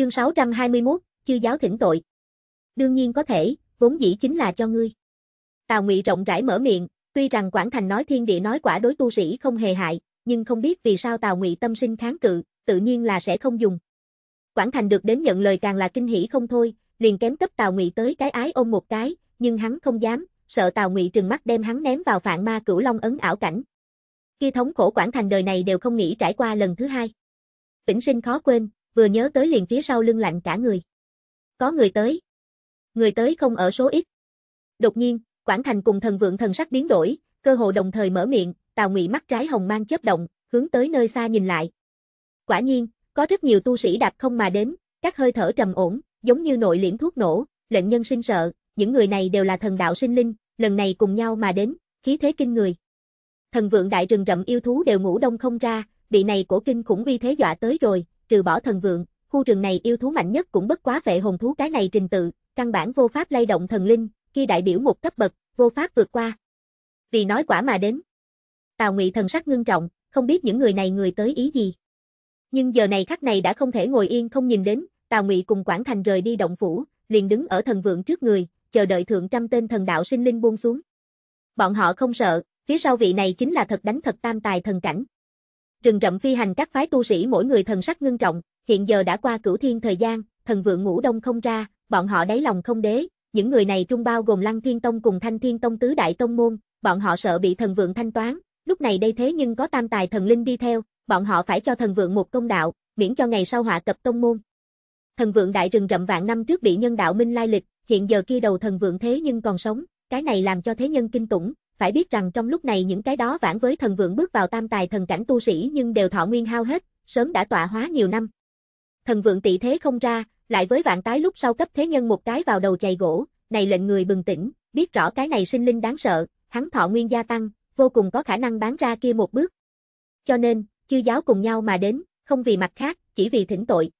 Chương 621, chư giáo thỉnh tội. Đương nhiên có thể, vốn dĩ chính là cho ngươi. Tào Ngụy rộng rãi mở miệng, tuy rằng Quảng Thành nói thiên địa nói quả đối tu sĩ không hề hại, nhưng không biết vì sao Tào Ngụy tâm sinh kháng cự, tự nhiên là sẽ không dùng. Quảng Thành được đến nhận lời càng là kinh hỉ không thôi, liền kém cấp Tào Ngụy tới cái ái ôm một cái, nhưng hắn không dám, sợ Tào Ngụy trừng mắt đem hắn ném vào phạn ma cửu long ấn ảo cảnh. Kia thống khổ Quảng Thành đời này đều không nghĩ trải qua lần thứ hai. Vĩnh sinh khó quên, vừa nhớ tới liền phía sau lưng lạnh cả người. Có người tới. Người tới không ở số ít. Đột nhiên, Quảng Thành cùng thần vượng thần sắc biến đổi, cơ hồ đồng thời mở miệng, Tào Ngụy mắt trái hồng mang chớp động, hướng tới nơi xa nhìn lại. Quả nhiên, có rất nhiều tu sĩ đạp không mà đến, các hơi thở trầm ổn, giống như nội liễm thuốc nổ, lệnh nhân sinh sợ, những người này đều là thần đạo sinh linh, lần này cùng nhau mà đến, khí thế kinh người. Thần vượng đại rừng rậm yêu thú đều ngủ đông không ra, bị này cổ kinh khủng uy thế dọa tới rồi, trừ bỏ thần vượng, khu rừng này yêu thú mạnh nhất cũng bất quá vệ hồn thú cái này trình tự, căn bản vô pháp lay động thần linh, Khi đại biểu một cấp bậc, vô pháp vượt qua. Vì nói quả mà đến. Tào Ngụy thần sắc ngưng trọng, không biết những người này người tới ý gì. Nhưng giờ này khắc này đã không thể ngồi yên không nhìn đến, Tào Ngụy cùng Quảng Thành rời đi động phủ, liền đứng ở thần vượng trước người, chờ đợi thượng trăm tên thần đạo sinh linh buông xuống. Bọn họ không sợ, phía sau vị này chính là thật đánh thật tam tài thần cảnh. Rừng rậm phi hành các phái tu sĩ mỗi người thần sắc ngưng trọng, hiện giờ đã qua cửu thiên thời gian, thần vượng ngủ đông không ra, bọn họ đáy lòng không đế, những người này trung bao gồm Lăng Thiên Tông cùng Thanh Thiên Tông tứ đại tông môn, bọn họ sợ bị thần vượng thanh toán, lúc này đây thế nhưng có tam tài thần linh đi theo, bọn họ phải cho thần vượng một công đạo, miễn cho ngày sau họa cập tông môn. Thần vượng đại rừng rậm vạn năm trước bị nhân đạo minh lai lịch, hiện giờ kia đầu thần vượng thế nhưng còn sống, cái này làm cho thế nhân kinh tủng, phải biết rằng trong lúc này những cái đó vãn với thần vượng bước vào tam tài thần cảnh tu sĩ nhưng đều thọ nguyên hao hết, sớm đã tọa hóa nhiều năm. Thần vượng tị thế không ra, lại với vạn tái lúc sau cấp thế nhân một cái vào đầu chày gỗ, này lệnh người bừng tỉnh, biết rõ cái này sinh linh đáng sợ, hắn thọ nguyên gia tăng, vô cùng có khả năng bán ra kia một bước. Cho nên, chư giáo cùng nhau mà đến, không vì mặt khác, chỉ vì thỉnh tội.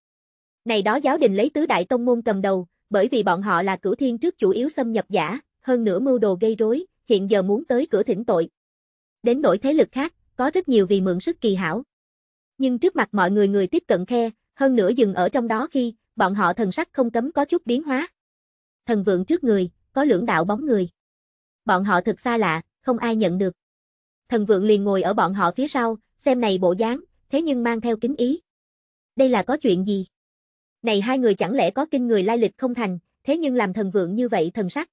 Này đó giáo đình lấy tứ đại tông môn cầm đầu, bởi vì bọn họ là cửu thiên trước chủ yếu xâm nhập giả, hơn nữa mưu đồ gây rối, hiện giờ muốn tới cửa thỉnh tội. Đến nỗi thế lực khác, có rất nhiều vì mượn sức kỳ hảo. Nhưng trước mặt mọi người người tiếp cận khe, hơn nữa dừng ở trong đó khi, bọn họ thần sắc không cấm có chút biến hóa. Thần vượng trước người, có lưỡng đạo bóng người. Bọn họ thật xa lạ, không ai nhận được. Thần vượng liền ngồi ở bọn họ phía sau, xem này bộ dáng, thế nhưng mang theo kính ý. Đây là có chuyện gì? Này hai người chẳng lẽ có kinh người lai lịch không thành, thế nhưng làm thần vượng như vậy thần sắc.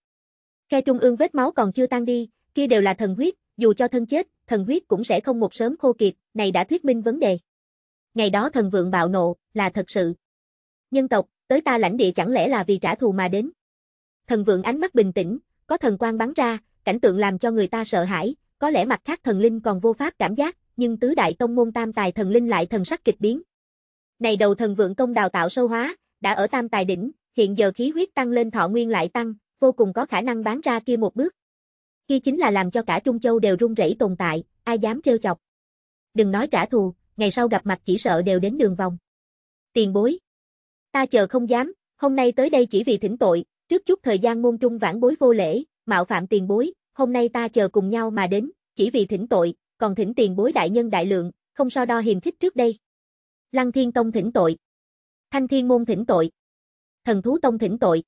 Khe trung ương vết máu còn chưa tan đi, kia đều là thần huyết, dù cho thân chết, thần huyết cũng sẽ không một sớm khô kiệt, này đã thuyết minh vấn đề. Ngày đó thần vượng bạo nộ, là thật sự. Nhân tộc, tới ta lãnh địa chẳng lẽ là vì trả thù mà đến. Thần vượng ánh mắt bình tĩnh, có thần quang bắn ra, cảnh tượng làm cho người ta sợ hãi, có lẽ mặt khác thần linh còn vô pháp cảm giác, nhưng tứ đại tông môn tam tài thần linh lại thần sắc kịch biến. Này đầu thần vượng công đào tạo sâu hóa, đã ở tam tài đỉnh, hiện giờ khí huyết tăng lên thọ nguyên lại tăng, vô cùng có khả năng bán ra kia một bước. Kia chính là làm cho cả Trung Châu đều run rẩy tồn tại, ai dám trêu chọc. Đừng nói trả thù, ngày sau gặp mặt chỉ sợ đều đến đường vòng. Tiền bối. Ta chờ không dám, hôm nay tới đây chỉ vì thỉnh tội, trước chút thời gian môn trung vãn bối vô lễ, mạo phạm tiền bối, hôm nay ta chờ cùng nhau mà đến, chỉ vì thỉnh tội, còn thỉnh tiền bối đại nhân đại lượng, không so đo hiềm khích trước đây. Lăng Thiên Tông thỉnh tội. Thanh Thiên Môn thỉnh tội. Thần Thú Tông thỉnh tội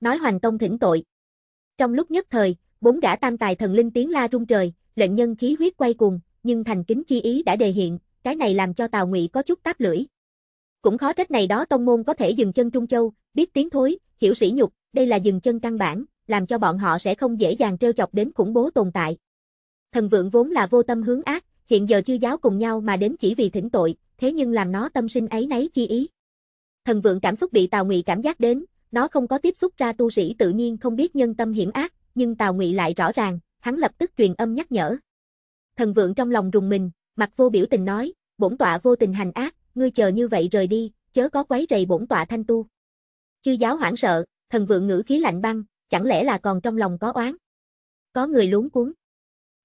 nói hoàng Tông thỉnh tội. Trong lúc nhất thời, bốn gã tam tài thần linh tiếng la rung trời, lệnh nhân khí huyết quay cuồng, nhưng thành kính chi ý đã đề hiện, cái này làm cho Tào Ngụy có chút táp lưỡi. Cũng khó trách này đó tông môn có thể dừng chân Trung Châu, biết tiếng thối, hiểu sĩ nhục, đây là dừng chân căn bản, làm cho bọn họ sẽ không dễ dàng trêu chọc đến khủng bố tồn tại. Thần vượng vốn là vô tâm hướng ác, hiện giờ chư giáo cùng nhau mà đến chỉ vì thỉnh tội, thế nhưng làm nó tâm sinh ấy nấy chi ý. Thần vượng cảm xúc bị Tào Ngụy cảm giác đến, nó không có tiếp xúc ra tu sĩ tự nhiên không biết nhân tâm hiểm ác, nhưng Tào Ngụy lại rõ ràng, hắn lập tức truyền âm nhắc nhở. Thần vượng trong lòng rùng mình, mặt vô biểu tình nói, bổn tọa vô tình hành ác, ngươi chờ như vậy rời đi, chớ có quấy rầy bổn tọa thanh tu. Chư giáo hoảng sợ, thần vượng ngữ khí lạnh băng, chẳng lẽ là còn trong lòng có oán. Có người luống cuốn.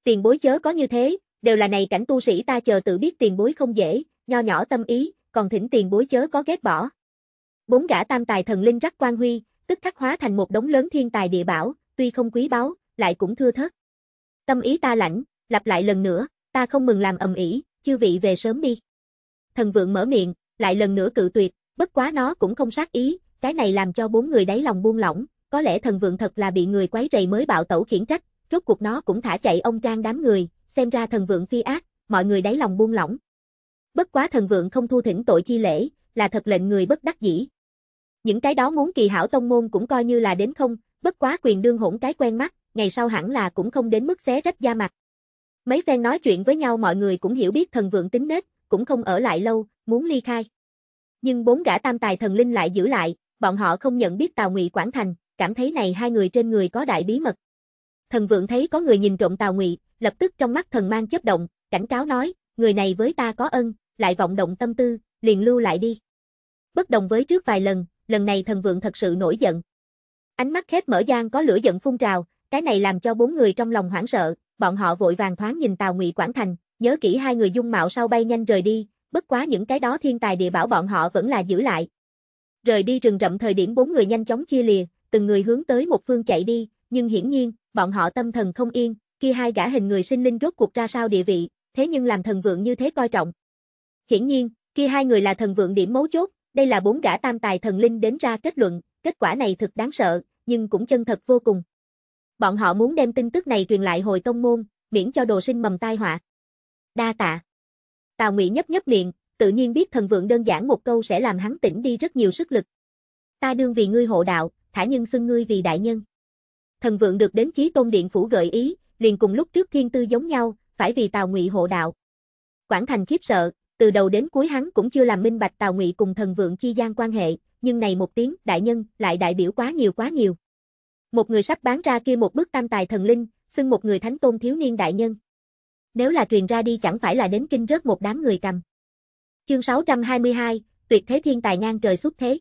Tiền bối chớ có như thế, đều là này cảnh tu sĩ ta chờ tự biết tiền bối không dễ, nho nhỏ tâm ý, còn thỉnh tiền bối chớ có ghét bỏ. Bốn gã tam tài thần linh rắc quan huy, tức khắc hóa thành một đống lớn thiên tài địa bảo, tuy không quý báu, lại cũng thưa thớt. Tâm ý ta lãnh, lặp lại lần nữa, ta không mừng làm ầm ĩ, chư vị về sớm đi. Thần vượng mở miệng, lại lần nữa cự tuyệt, bất quá nó cũng không sát ý, cái này làm cho bốn người đáy lòng buông lỏng, có lẽ thần vượng thật là bị người quấy rầy mới bạo tẩu khiển trách, rốt cuộc nó cũng thả chạy ông trang đám người, xem ra thần vượng phi ác, mọi người đáy lòng buông lỏng. Bất quá thần vượng không thu thỉnh tội chi lễ, là thật lệnh người bất đắc dĩ. Những cái đó muốn kỳ hảo tông môn cũng coi như là đến không, bất quá quyền đương hỗn cái quen mắt, ngày sau hẳn là cũng không đến mức xé rách da mặt. Mấy phen nói chuyện với nhau mọi người cũng hiểu biết thần vượng tính nết, cũng không ở lại lâu, muốn ly khai. Nhưng bốn gã tam tài thần linh lại giữ lại, bọn họ không nhận biết Tào Ngụy Quảng Thành, cảm thấy này hai người trên người có đại bí mật. Thần vượng thấy có người nhìn trộm Tào Ngụy, lập tức trong mắt thần mang chấp động, cảnh cáo nói, người này với ta có ân, lại vọng động tâm tư, liền lưu lại đi. Bất đồng với trước vài lần, lần này thần vượng thật sự nổi giận. Ánh mắt khép mở gian có lửa giận phun trào, cái này làm cho bốn người trong lòng hoảng sợ, bọn họ vội vàng thoáng nhìn Tào Ngụy Quảng Thành, nhớ kỹ hai người dung mạo sau bay nhanh rời đi, bất quá những cái đó thiên tài địa bảo bọn họ vẫn là giữ lại. Rời đi rừng rậm thời điểm bốn người nhanh chóng chia lìa, từng người hướng tới một phương chạy đi, nhưng hiển nhiên, bọn họ tâm thần không yên, kia hai gã hình người sinh linh rốt cuộc ra sao địa vị, thế nhưng làm thần vượng như thế coi trọng. Hiển nhiên, kia hai người là thần vượng điểm mấu chốt, đây là bốn gã tam tài thần linh đến ra kết luận, kết quả này thực đáng sợ, nhưng cũng chân thật vô cùng. Bọn họ muốn đem tin tức này truyền lại hồi tông môn, miễn cho đồ sinh mầm tai họa. Đa tạ. Tào Ngụy nhấp nhấp miệng, tự nhiên biết thần vượng đơn giản một câu sẽ làm hắn tỉnh đi rất nhiều sức lực. Ta đương vì ngươi hộ đạo, thả nhân xưng ngươi vì đại nhân. Thần vượng được đến chí tôn điện phủ gợi ý, liền cùng lúc trước thiên tư giống nhau, phải vì Tào Ngụy hộ đạo. Quảng Thành khiếp sợ, từ đầu đến cuối hắn cũng chưa làm minh bạch Tào Ngụy cùng thần vượng chi gian quan hệ, nhưng này một tiếng đại nhân lại đại biểu quá nhiều quá nhiều. Một người sắp bán ra kia một bức tam tài thần linh, xưng một người thánh tôn thiếu niên đại nhân. Nếu là truyền ra đi chẳng phải là đến kinh rớt một đám người cầm. Chương 622, tuyệt thế thiên tài ngang trời xuất thế.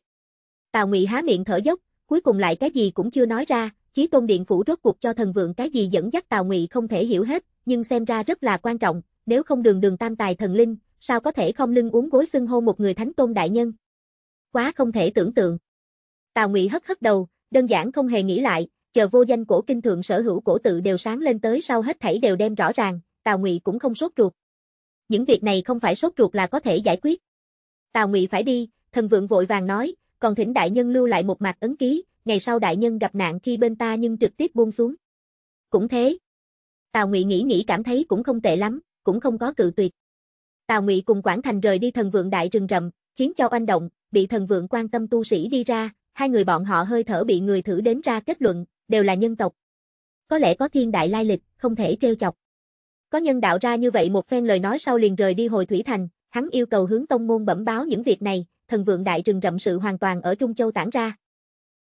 Tào Ngụy há miệng thở dốc, cuối cùng lại cái gì cũng chưa nói ra, Chí Tôn Điện phủ rốt cuộc cho thần vượng cái gì dẫn dắt Tào Ngụy không thể hiểu hết, nhưng xem ra rất là quan trọng, nếu không đường đường tam tài thần linh, sao có thể không lưng uống gối xưng hô một người thánh tôn đại nhân. Quá không thể tưởng tượng. Tào Ngụy hất hất đầu, đơn giản không hề nghĩ lại, chờ vô danh cổ kinh thượng sở hữu cổ tự đều sáng lên tới sau hết thảy đều đem rõ ràng, Tào Ngụy cũng không sốt ruột. Những việc này không phải sốt ruột là có thể giải quyết. Tào Ngụy phải đi, thần vượng vội vàng nói, còn thỉnh đại nhân lưu lại một mặt ấn ký, ngày sau đại nhân gặp nạn khi bên ta nhưng trực tiếp buông xuống. Cũng thế. Tào Ngụy nghĩ nghĩ cảm thấy cũng không tệ lắm, cũng không có cự tuyệt. Tào Ngụy cùng Quảng Thành rời đi thần vượng đại rừng rậm, khiến cho oanh động, bị thần vượng quan tâm tu sĩ đi ra, hai người bọn họ hơi thở bị người thử đến ra kết luận, đều là nhân tộc. Có lẽ có thiên đại lai lịch, không thể trêu chọc. Có nhân đạo ra như vậy một phen lời nói sau liền rời đi hồi thủy thành, hắn yêu cầu hướng tông môn bẩm báo những việc này, thần vượng đại rừng rậm sự hoàn toàn ở Trung Châu tản ra.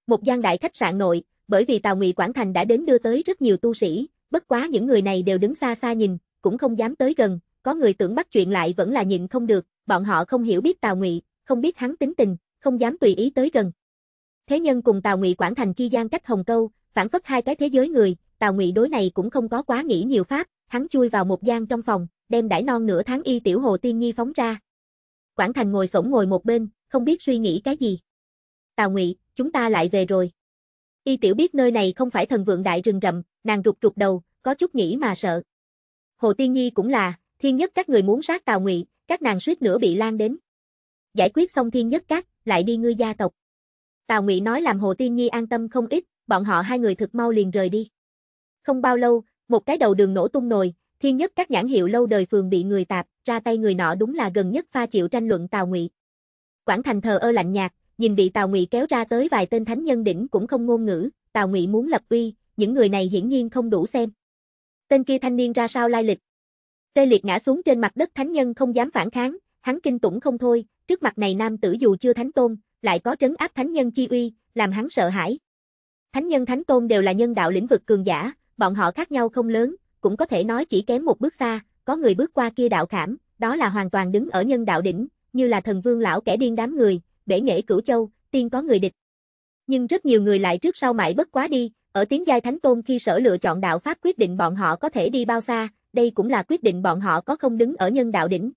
Một gian đại khách sạn nội, bởi vì Tào Ngụy Quảng Thành đã đến đưa tới rất nhiều tu sĩ, bất quá những người này đều đứng xa xa nhìn, cũng không dám tới gần, có người tưởng bắt chuyện lại vẫn là nhịn không được, bọn họ không hiểu biết Tào Ngụy, không biết hắn tính tình, không dám tùy ý tới gần. Thế nhân cùng Tào Ngụy quản Thành chi gian cách Hồng Câu, phản phất hai cái thế giới người, Tào Ngụy đối này cũng không có quá nghĩ nhiều pháp, hắn chui vào một gian trong phòng, đem đãi non nửa tháng y tiểu hồ tiên nhi phóng ra. quản Thành ngồi xổm ngồi một bên, không biết suy nghĩ cái gì. Tào Ngụy, chúng ta lại về rồi. Y tiểu biết nơi này không phải thần vượng đại rừng rậm, nàng rụt rụt đầu, có chút nghĩ mà sợ. Hồ Tiên Nhi cũng là, Thiên nhất các người muốn sát Tào Ngụy, các nàng suýt nữa bị lan đến. Giải quyết xong thiên nhất các, lại đi ngươi gia tộc. Tào Ngụy nói làm Hồ Tiên Nhi an tâm không ít, bọn họ hai người thực mau liền rời đi. Không bao lâu, một cái đầu đường nổ tung nồi, thiên nhất các nhãn hiệu lâu đời phường bị người tạp, ra tay người nọ đúng là gần nhất pha chịu tranh luận Tào Ngụy. Quảng Thành thờ ơ lạnh nhạt, nhìn bị Tào Ngụy kéo ra tới vài tên thánh nhân đỉnh cũng không ngôn ngữ, Tào Ngụy muốn lập uy, những người này hiển nhiên không đủ xem. Tên kia thanh niên ra sao lai lịch, Tê liệt ngã xuống trên mặt đất thánh nhân không dám phản kháng, hắn kinh tủng không thôi, trước mặt này nam tử dù chưa thánh tôn, lại có trấn áp thánh nhân chi uy, làm hắn sợ hãi. Thánh nhân thánh tôn đều là nhân đạo lĩnh vực cường giả, bọn họ khác nhau không lớn, cũng có thể nói chỉ kém một bước xa, có người bước qua kia đạo khảm, đó là hoàn toàn đứng ở nhân đạo đỉnh, như là thần vương lão kẻ điên đám người, bể nghệ cửu châu, tiên có người địch. Nhưng rất nhiều người lại trước sau mãi bất quá đi, ở tiếng giai thánh tôn khi sở lựa chọn đạo pháp quyết định bọn họ có thể đi bao xa, đây cũng là quyết định bọn họ có không đứng ở nhân đạo đỉnh.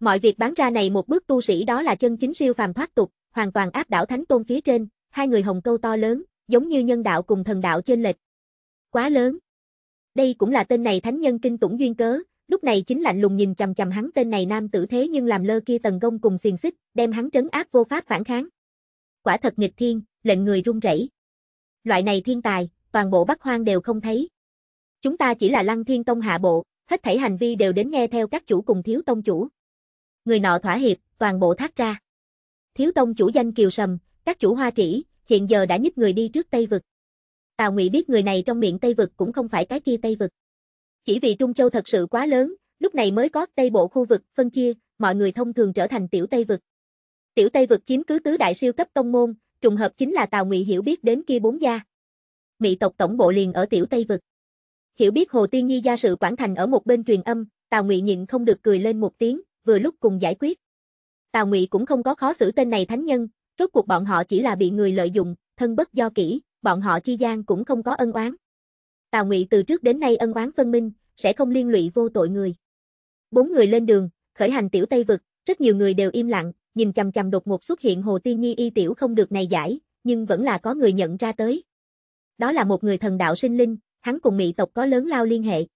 Mọi việc bán ra này một bước tu sĩ đó là chân chính siêu phàm thoát tục, hoàn toàn áp đảo thánh tôn phía trên, hai người hồng câu to lớn, giống như nhân đạo cùng thần đạo trên lệch. Quá lớn. Đây cũng là tên này thánh nhân kinh tủng duyên cớ, lúc này chính lạnh lùng nhìn chằm chằm hắn tên này nam tử thế nhưng làm lơ kia tầng gông cùng xiềng xích, đem hắn trấn áp vô pháp phản kháng. Quả thật nghịch thiên, lệnh người run rẩy. Loại này thiên tài, toàn bộ Bắc Hoang đều không thấy. Chúng ta chỉ là lăng thiên tông hạ bộ, hết thảy hành vi đều đến nghe theo các chủ cùng thiếu tông chủ. Người nọ thỏa hiệp, toàn bộ thác ra. Thiếu tông chủ danh Kiều Sầm, các chủ hoa trĩ, hiện giờ đã nhích người đi trước Tây Vực. Tào Ngụy biết người này trong miệng Tây Vực cũng không phải cái kia Tây Vực. Chỉ vì Trung Châu thật sự quá lớn, lúc này mới có Tây Bộ khu vực phân chia, mọi người thông thường trở thành Tiểu Tây Vực. Tiểu Tây Vực chiếm cứ tứ đại siêu cấp tông môn, trùng hợp chính là Tào Ngụy hiểu biết đến kia bốn gia. mỹ tộc tổng bộ liền ở Tiểu Tây Vực. Hiểu biết Hồ Tiên Nhi gia sự quản Thành ở một bên truyền âm, Tào Ngụy nhịn không được cười lên một tiếng, vừa lúc cùng giải quyết. Tào Ngụy cũng không có khó xử tên này thánh nhân, rốt cuộc bọn họ chỉ là bị người lợi dụng, thân bất do kỹ, bọn họ chi gian cũng không có ân oán. Tào Ngụy từ trước đến nay ân oán phân minh, sẽ không liên lụy vô tội người. Bốn người lên đường, khởi hành tiểu Tây vực, rất nhiều người đều im lặng, nhìn chằm chằm đột ngột xuất hiện Hồ Tiên Nhi y tiểu không được này giải, nhưng vẫn là có người nhận ra tới. Đó là một người thần đạo sinh linh, hắn cùng Mỹ tộc có lớn lao liên hệ.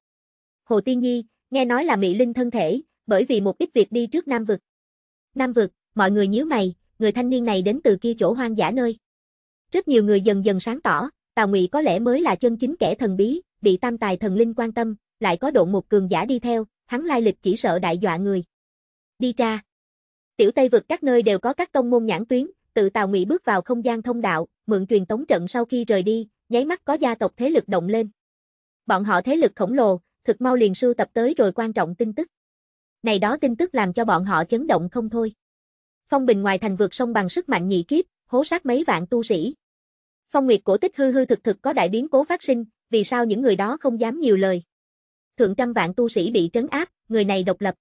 Hồ Tiên Nhi, nghe nói là Mỹ Linh thân thể, bởi vì một ít việc đi trước Nam Vực. Nam Vực, mọi người nhíu mày, người thanh niên này đến từ kia chỗ hoang dã nơi. Rất nhiều người dần dần sáng tỏ, Tào Ngụy có lẽ mới là chân chính kẻ thần bí, bị tam tài thần linh quan tâm, lại có độ một cường giả đi theo, hắn lai lịch chỉ sợ đại dọa người. Đi ra. Tiểu Tây vực các nơi đều có các công môn nhãn tuyến, tự Tào Ngụy bước vào không gian thông đạo, mượn truyền tống trận sau khi rời đi, nháy mắt có gia tộc thế lực động lên. Bọn họ thế lực khổng lồ, thực mau liền sưu tập tới rồi quan trọng tin tức. Này đó tin tức làm cho bọn họ chấn động không thôi. Phong Bình ngoài thành vượt sông bằng sức mạnh nhị kiếp, hố sát mấy vạn tu sĩ. Phong Nguyệt cổ tích hư hư thực thực có đại biến cố phát sinh, vì sao những người đó không dám nhiều lời. Thượng trăm vạn tu sĩ bị trấn áp, người này độc lập.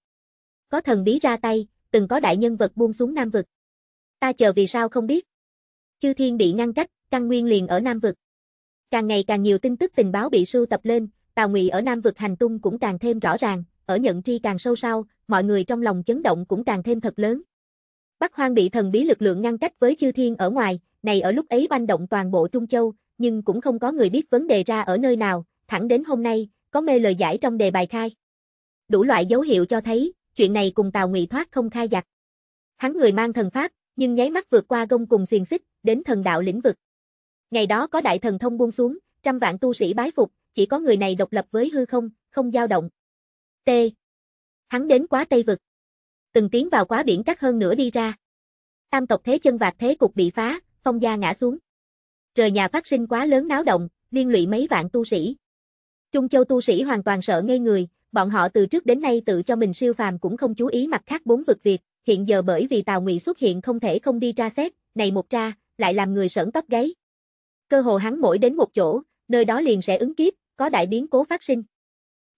Có thần bí ra tay, từng có đại nhân vật buông xuống Nam vực. Ta chờ vì sao không biết. Chư Thiên bị ngăn cách, căn nguyên liền ở Nam vực. Càng ngày càng nhiều tin tức tình báo bị sưu tập lên, Tào Ngụy ở Nam vực hành tung cũng càng thêm rõ ràng, ở nhận tri càng sâu sau, mọi người trong lòng chấn động cũng càng thêm thật lớn. Bắc Hoang bị thần bí lực lượng ngăn cách với chư thiên ở ngoài, này ở lúc ấy banh động toàn bộ Trung Châu, nhưng cũng không có người biết vấn đề ra ở nơi nào, thẳng đến hôm nay, có mê lời giải trong đề bài khai. Đủ loại dấu hiệu cho thấy, chuyện này cùng Tào Ngụy thoát không khai giặc. Hắn người mang thần pháp, nhưng nháy mắt vượt qua gông cùng xiềng xích, đến thần đạo lĩnh vực. Ngày đó có đại thần thông buông xuống, trăm vạn tu sĩ bái phục, chỉ có người này độc lập với hư không, không dao động. T. Hắn đến quá Tây Vực. Từng tiến vào quá biển cắt hơn nữa đi ra. Tam tộc thế chân vạc thế cục bị phá, phong gia ngã xuống. trời nhà phát sinh quá lớn náo động, liên lụy mấy vạn tu sĩ. Trung Châu tu sĩ hoàn toàn sợ ngây người, bọn họ từ trước đến nay tự cho mình siêu phàm cũng không chú ý mặt khác bốn vực Việt, hiện giờ bởi vì Tào Ngụy xuất hiện không thể không đi tra xét, này một tra, lại làm người sởn tóc gáy cơ hồ hắn mỗi đến một chỗ, nơi đó liền sẽ ứng kiếp, có đại biến cố phát sinh.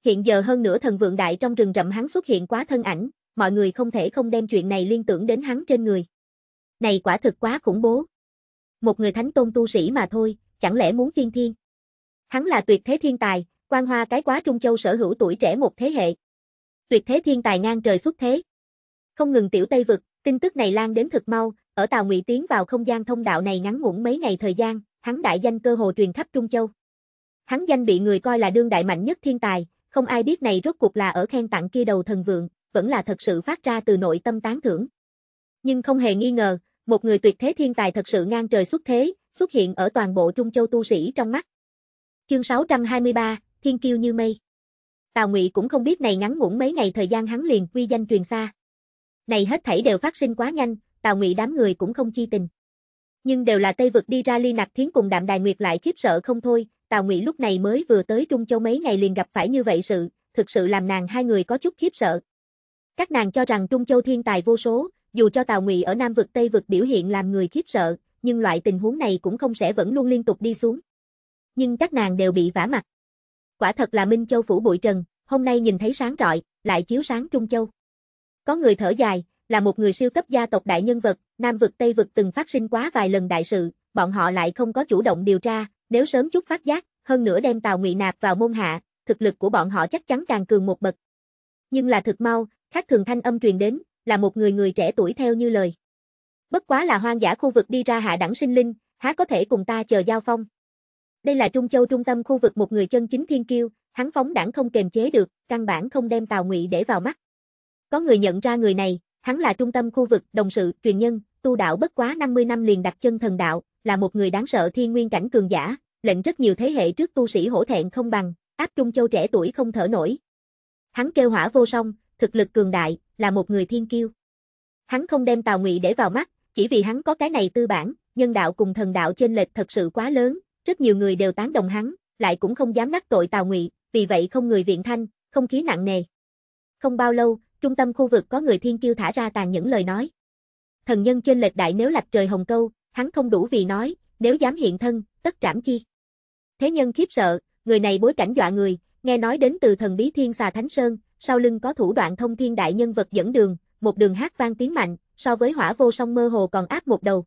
Hiện giờ hơn nửa thần vượng đại trong rừng rậm hắn xuất hiện quá thân ảnh, mọi người không thể không đem chuyện này liên tưởng đến hắn trên người. Này quả thực quá khủng bố. Một người thánh tôn tu sĩ mà thôi, chẳng lẽ muốn phiên thiên. Hắn là tuyệt thế thiên tài, quan hoa cái quá Trung Châu sở hữu tuổi trẻ một thế hệ. Tuyệt thế thiên tài ngang trời xuất thế. Không ngừng tiểu Tây vực, tin tức này lan đến thực mau, ở tàu Ngụy tiến vào không gian thông đạo này ngắn ngủn mấy ngày thời gian, hắn đại danh cơ hồ truyền khắp Trung Châu. Hắn danh bị người coi là đương đại mạnh nhất thiên tài, không ai biết này rốt cuộc là ở khen tặng kia đầu thần vượng, vẫn là thật sự phát ra từ nội tâm tán thưởng. Nhưng không hề nghi ngờ, một người tuyệt thế thiên tài thật sự ngang trời xuất thế, xuất hiện ở toàn bộ Trung Châu tu sĩ trong mắt. Chương 623, Thiên kiêu như mây. Tào Ngụy cũng không biết này ngắn ngủn mấy ngày thời gian hắn liền quy danh truyền xa. Này hết thảy đều phát sinh quá nhanh, Tào Ngụy đám người cũng không chi tình nhưng đều là Tây vực đi ra Ly Nặc Thiến cùng Đạm Đài Nguyệt lại khiếp sợ không thôi, Tào Ngụy lúc này mới vừa tới Trung Châu mấy ngày liền gặp phải như vậy sự, thực sự làm nàng hai người có chút khiếp sợ. Các nàng cho rằng Trung Châu thiên tài vô số, dù cho Tào Ngụy ở Nam vực Tây vực biểu hiện làm người khiếp sợ, nhưng loại tình huống này cũng không sẽ vẫn luôn liên tục đi xuống. Nhưng các nàng đều bị vả mặt. Quả thật là Minh Châu phủ bụi trần, hôm nay nhìn thấy sáng rọi, lại chiếu sáng Trung Châu. Có người thở dài, là một người siêu cấp gia tộc đại nhân vật, Nam vực Tây vực từng phát sinh quá vài lần đại sự, bọn họ lại không có chủ động điều tra, nếu sớm chút phát giác, hơn nữa đem Tào Ngụy nạp vào môn hạ, thực lực của bọn họ chắc chắn càng cường một bậc. Nhưng là thực mau, khác thường thanh âm truyền đến, là một người người trẻ tuổi theo như lời. Bất quá là hoang dã khu vực đi ra hạ đẳng sinh linh, há có thể cùng ta chờ giao phong. Đây là Trung Châu trung tâm khu vực một người chân chính thiên kiêu, hắn phóng đẳng không kềm chế được, căn bản không đem Tào Ngụy để vào mắt. Có người nhận ra người này, Hắn là trung tâm khu vực, đồng sự, truyền nhân, tu đạo bất quá 50 năm liền đặt chân thần đạo, là một người đáng sợ thiên nguyên cảnh cường giả, lệnh rất nhiều thế hệ trước tu sĩ hổ thẹn không bằng, áp trung châu trẻ tuổi không thở nổi. Hắn kêu hỏa vô song, thực lực cường đại, là một người thiên kiêu. Hắn không đem Tào Ngụy để vào mắt, chỉ vì hắn có cái này tư bản, nhân đạo cùng thần đạo trên lệch thật sự quá lớn, rất nhiều người đều tán đồng hắn, lại cũng không dám đắc tội Tào Ngụy, vì vậy không người viện thanh, không khí nặng nề. Không bao lâu, trung tâm khu vực có người thiên kiêu thả ra tàn những lời nói. Thần nhân trên lệch đại nếu lạch trời hồng câu, hắn không đủ vì nói, nếu dám hiện thân, tất trảm chi. Thế nhân khiếp sợ, người này bối cảnh dọa người, nghe nói đến từ thần bí thiên xà Thánh Sơn, sau lưng có thủ đoạn thông thiên đại nhân vật dẫn đường, một đường hát vang tiếng mạnh, so với hỏa vô song mơ hồ còn áp một đầu.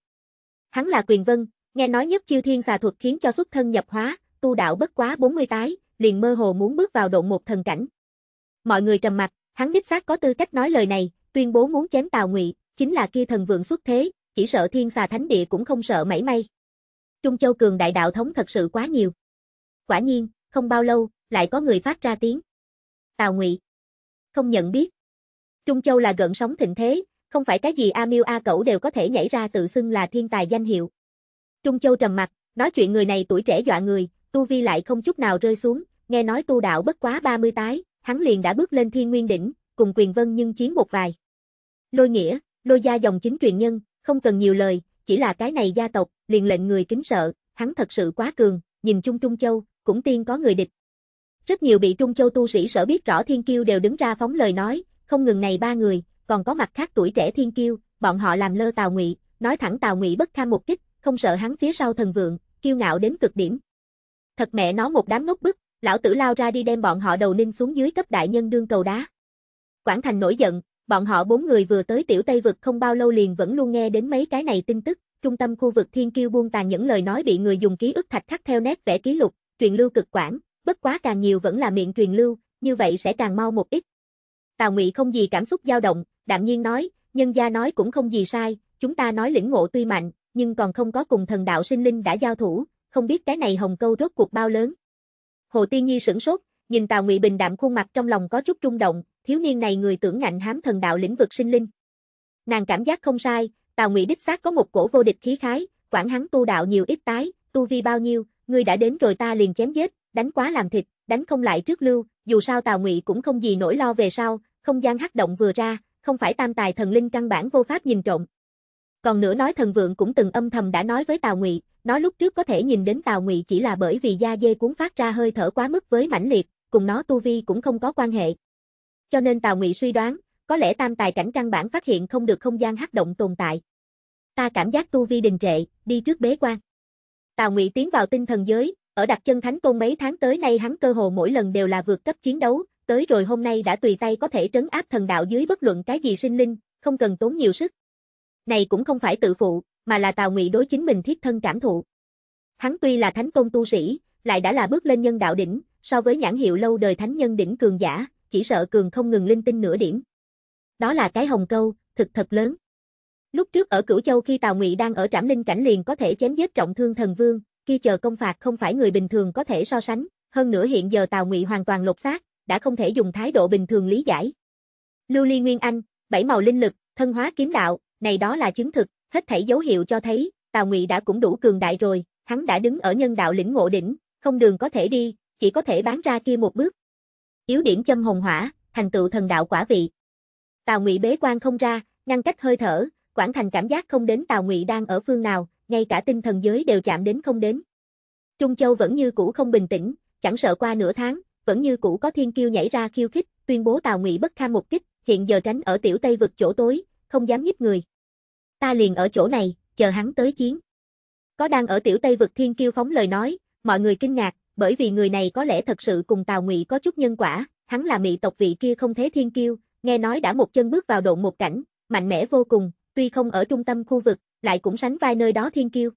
Hắn là quyền vân, nghe nói nhất chiêu thiên xà thuật khiến cho xuất thân nhập hóa, tu đạo bất quá 40 tái, liền mơ hồ muốn bước vào độ một thần cảnh. Mọi người trầm mặt, Hắn đích xác có tư cách nói lời này, tuyên bố muốn chém Tào Ngụy, chính là kia thần vượng xuất thế, chỉ sợ thiên xà thánh địa cũng không sợ mảy may. Trung Châu cường đại đạo thống thật sự quá nhiều. Quả nhiên, không bao lâu, lại có người phát ra tiếng. Tào Ngụy. Không nhận biết. Trung Châu là gần sóng thịnh thế, không phải cái gì A Miêu A Cẩu đều có thể nhảy ra tự xưng là thiên tài danh hiệu. Trung Châu trầm mặt, nói chuyện người này tuổi trẻ dọa người, tu vi lại không chút nào rơi xuống, nghe nói tu đạo bất quá 30 tái, hắn liền đã bước lên thiên nguyên đỉnh, cùng quyền vân nhưng chiến một vài. Lôi nghĩa, lôi gia dòng chính truyền nhân, không cần nhiều lời, chỉ là cái này gia tộc, liền lệnh người kính sợ, hắn thật sự quá cường, nhìn chung Trung Châu, cũng tiên có người địch. Rất nhiều bị Trung Châu tu sĩ sở biết rõ thiên kiêu đều đứng ra phóng lời nói, không ngừng này ba người, còn có mặt khác tuổi trẻ thiên kiêu, bọn họ làm lơ Tào Ngụy, nói thẳng Tào Ngụy bất kham một kích, không sợ hắn phía sau thần vượng, kiêu ngạo đến cực điểm. Thật mẹ nó một đám ngốc bức, lão tử lao ra đi đem bọn họ đầu ninh xuống dưới cấp đại nhân đương cầu đá. Quảng Thành nổi giận, bọn họ bốn người vừa tới tiểu Tây vực không bao lâu liền vẫn luôn nghe đến mấy cái này tin tức, trung tâm khu vực thiên kiêu buông tàn những lời nói bị người dùng ký ức thạch khắc theo nét vẽ ký lục, truyền lưu cực quản bất quá càng nhiều vẫn là miệng truyền lưu, như vậy sẽ càng mau một ít. Tào Ngụy không gì cảm xúc dao động, đạm nhiên nói, nhân gia nói cũng không gì sai, chúng ta nói lĩnh ngộ tuy mạnh, nhưng còn không có cùng thần đạo sinh linh đã giao thủ, không biết cái này hồng câu rốt cuộc bao lớn. Hồ Tiên Nhi sửng sốt, nhìn Tào Ngụy bình đạm khuôn mặt trong lòng có chút rung động, thiếu niên này người tưởng ngạnh hám thần đạo lĩnh vực sinh linh. Nàng cảm giác không sai, Tào Ngụy đích xác có một cổ vô địch khí khái, quản hắn tu đạo nhiều ít tái, tu vi bao nhiêu, người đã đến rồi ta liền chém giết, đánh quá làm thịt, đánh không lại trước lưu, dù sao Tào Ngụy cũng không gì nỗi lo về sau, không gian hắc động vừa ra, không phải tam tài thần linh căn bản vô pháp nhìn trộm. Còn nữa nói thần vượng cũng từng âm thầm đã nói với Tào Ngụy, nó lúc trước có thể nhìn đến Tào Ngụy chỉ là bởi vì da dê cuốn phát ra hơi thở quá mức với mãnh liệt, cùng nó tu vi cũng không có quan hệ. Cho nên Tào Ngụy suy đoán, có lẽ tam tài cảnh căn bản phát hiện không được không gian hắc động tồn tại. Ta cảm giác tu vi đình trệ, đi trước bế quan. Tào Ngụy tiến vào tinh thần giới, ở đặt chân thánh tôn mấy tháng tới nay hắn cơ hồ mỗi lần đều là vượt cấp chiến đấu, tới rồi hôm nay đã tùy tay có thể trấn áp thần đạo dưới bất luận cái gì sinh linh, không cần tốn nhiều sức. Này cũng không phải tự phụ, mà là Tào Ngụy đối chính mình thiết thân cảm thụ. Hắn tuy là thánh công tu sĩ, lại đã là bước lên nhân đạo đỉnh, so với nhãn hiệu lâu đời thánh nhân đỉnh cường giả, chỉ sợ cường không ngừng linh tinh nửa điểm. Đó là cái hồng câu, thực thật lớn. Lúc trước ở Cửu Châu khi Tào Ngụy đang ở Trảm Linh cảnh liền có thể chém giết trọng thương thần vương, kia chờ công phạt không phải người bình thường có thể so sánh, hơn nữa hiện giờ Tào Ngụy hoàn toàn lột xác, đã không thể dùng thái độ bình thường lý giải. Lưu Ly Nguyên Anh, bảy màu linh lực, thân hóa kiếm đạo, này đó là chứng thực, hết thảy dấu hiệu cho thấy, Tào Ngụy đã cũng đủ cường đại rồi, hắn đã đứng ở nhân đạo lĩnh ngộ đỉnh, không đường có thể đi, chỉ có thể bán ra kia một bước. Yếu điểm châm hồng hỏa, thành tựu thần đạo quả vị. Tào Ngụy bế quan không ra, ngăn cách hơi thở, quản Thành cảm giác không đến Tào Ngụy đang ở phương nào, ngay cả tinh thần giới đều chạm đến không đến. Trung Châu vẫn như cũ không bình tĩnh, chẳng sợ qua nửa tháng, vẫn như cũ có thiên kiêu nhảy ra khiêu khích, tuyên bố Tào Ngụy bất kham một kích, hiện giờ tránh ở tiểu Tây vực chỗ tối, không dám nhích người ta liền ở chỗ này, chờ hắn tới chiến. Có đang ở tiểu Tây vực thiên kiêu phóng lời nói, mọi người kinh ngạc, bởi vì người này có lẽ thật sự cùng Tào Ngụy có chút nhân quả, hắn là mị tộc vị kia không thế thiên kiêu, nghe nói đã một chân bước vào độ một cảnh, mạnh mẽ vô cùng, tuy không ở trung tâm khu vực, lại cũng sánh vai nơi đó thiên kiêu.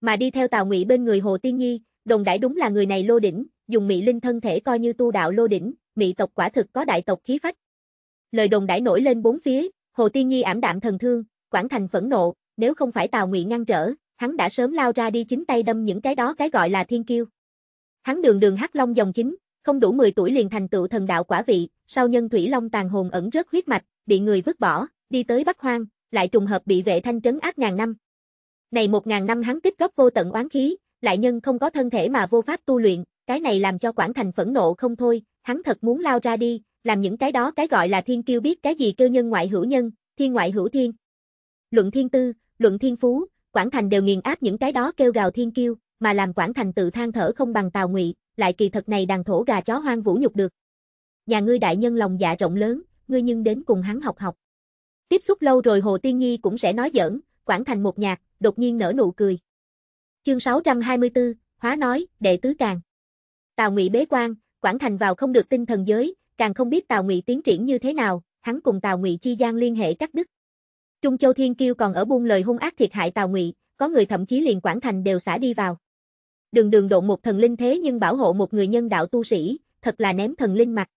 Mà đi theo Tào Ngụy bên người Hồ Tiên Nhi, đồng đại đúng là người này lô đỉnh, dùng mị linh thân thể coi như tu đạo lô đỉnh, mị tộc quả thực có đại tộc khí phách. Lời đồng đại nổi lên bốn phía, Hồ Tiên Nhi ảm đạm thần thương, Quảng Thành phẫn nộ, nếu không phải Tào Ngụy ngăn trở, hắn đã sớm lao ra đi chính tay đâm những cái đó cái gọi là thiên kiêu. Hắn đường đường hắc long dòng chính, không đủ 10 tuổi liền thành tựu thần đạo quả vị, sau nhân thủy long tàn hồn ẩn rớt huyết mạch, bị người vứt bỏ, đi tới Bắc Hoang, lại trùng hợp bị vệ thanh trấn áp ngàn năm. Này một ngàn năm hắn tích góp vô tận oán khí, lại nhân không có thân thể mà vô pháp tu luyện, cái này làm cho Quảng Thành phẫn nộ không thôi, hắn thật muốn lao ra đi, làm những cái đó cái gọi là thiên kiêu biết cái gì kêu nhân ngoại hữu nhân, thiên ngoại hữu thiên luận thiên tư, luận thiên phú, Quảng Thành đều nghiền áp những cái đó kêu gào thiên kiêu, mà làm Quảng Thành tự than thở không bằng Tào Ngụy, lại kỳ thật này đàn thổ gà chó hoang vũ nhục được. Nhà ngươi đại nhân lòng dạ rộng lớn, ngươi nhưng đến cùng hắn học học. Tiếp xúc lâu rồi Hồ Tiên Nhi cũng sẽ nói giỡn, Quảng Thành một nhạc, đột nhiên nở nụ cười. Chương 624, Hóa nói, đệ tứ càng. Tào Ngụy bế quan, Quảng Thành vào không được tinh thần giới, càng không biết Tào Ngụy tiến triển như thế nào, hắn cùng Tào Ngụy chi gian liên hệ cắt đứt. Trung Châu Thiên Kiêu còn ở buông lời hung ác thiệt hại Tào Ngụy, có người thậm chí liền Quản Thành đều xả đi vào. Đường đường độ một thần linh thế nhưng bảo hộ một người nhân đạo tu sĩ, thật là ném thần linh mặt.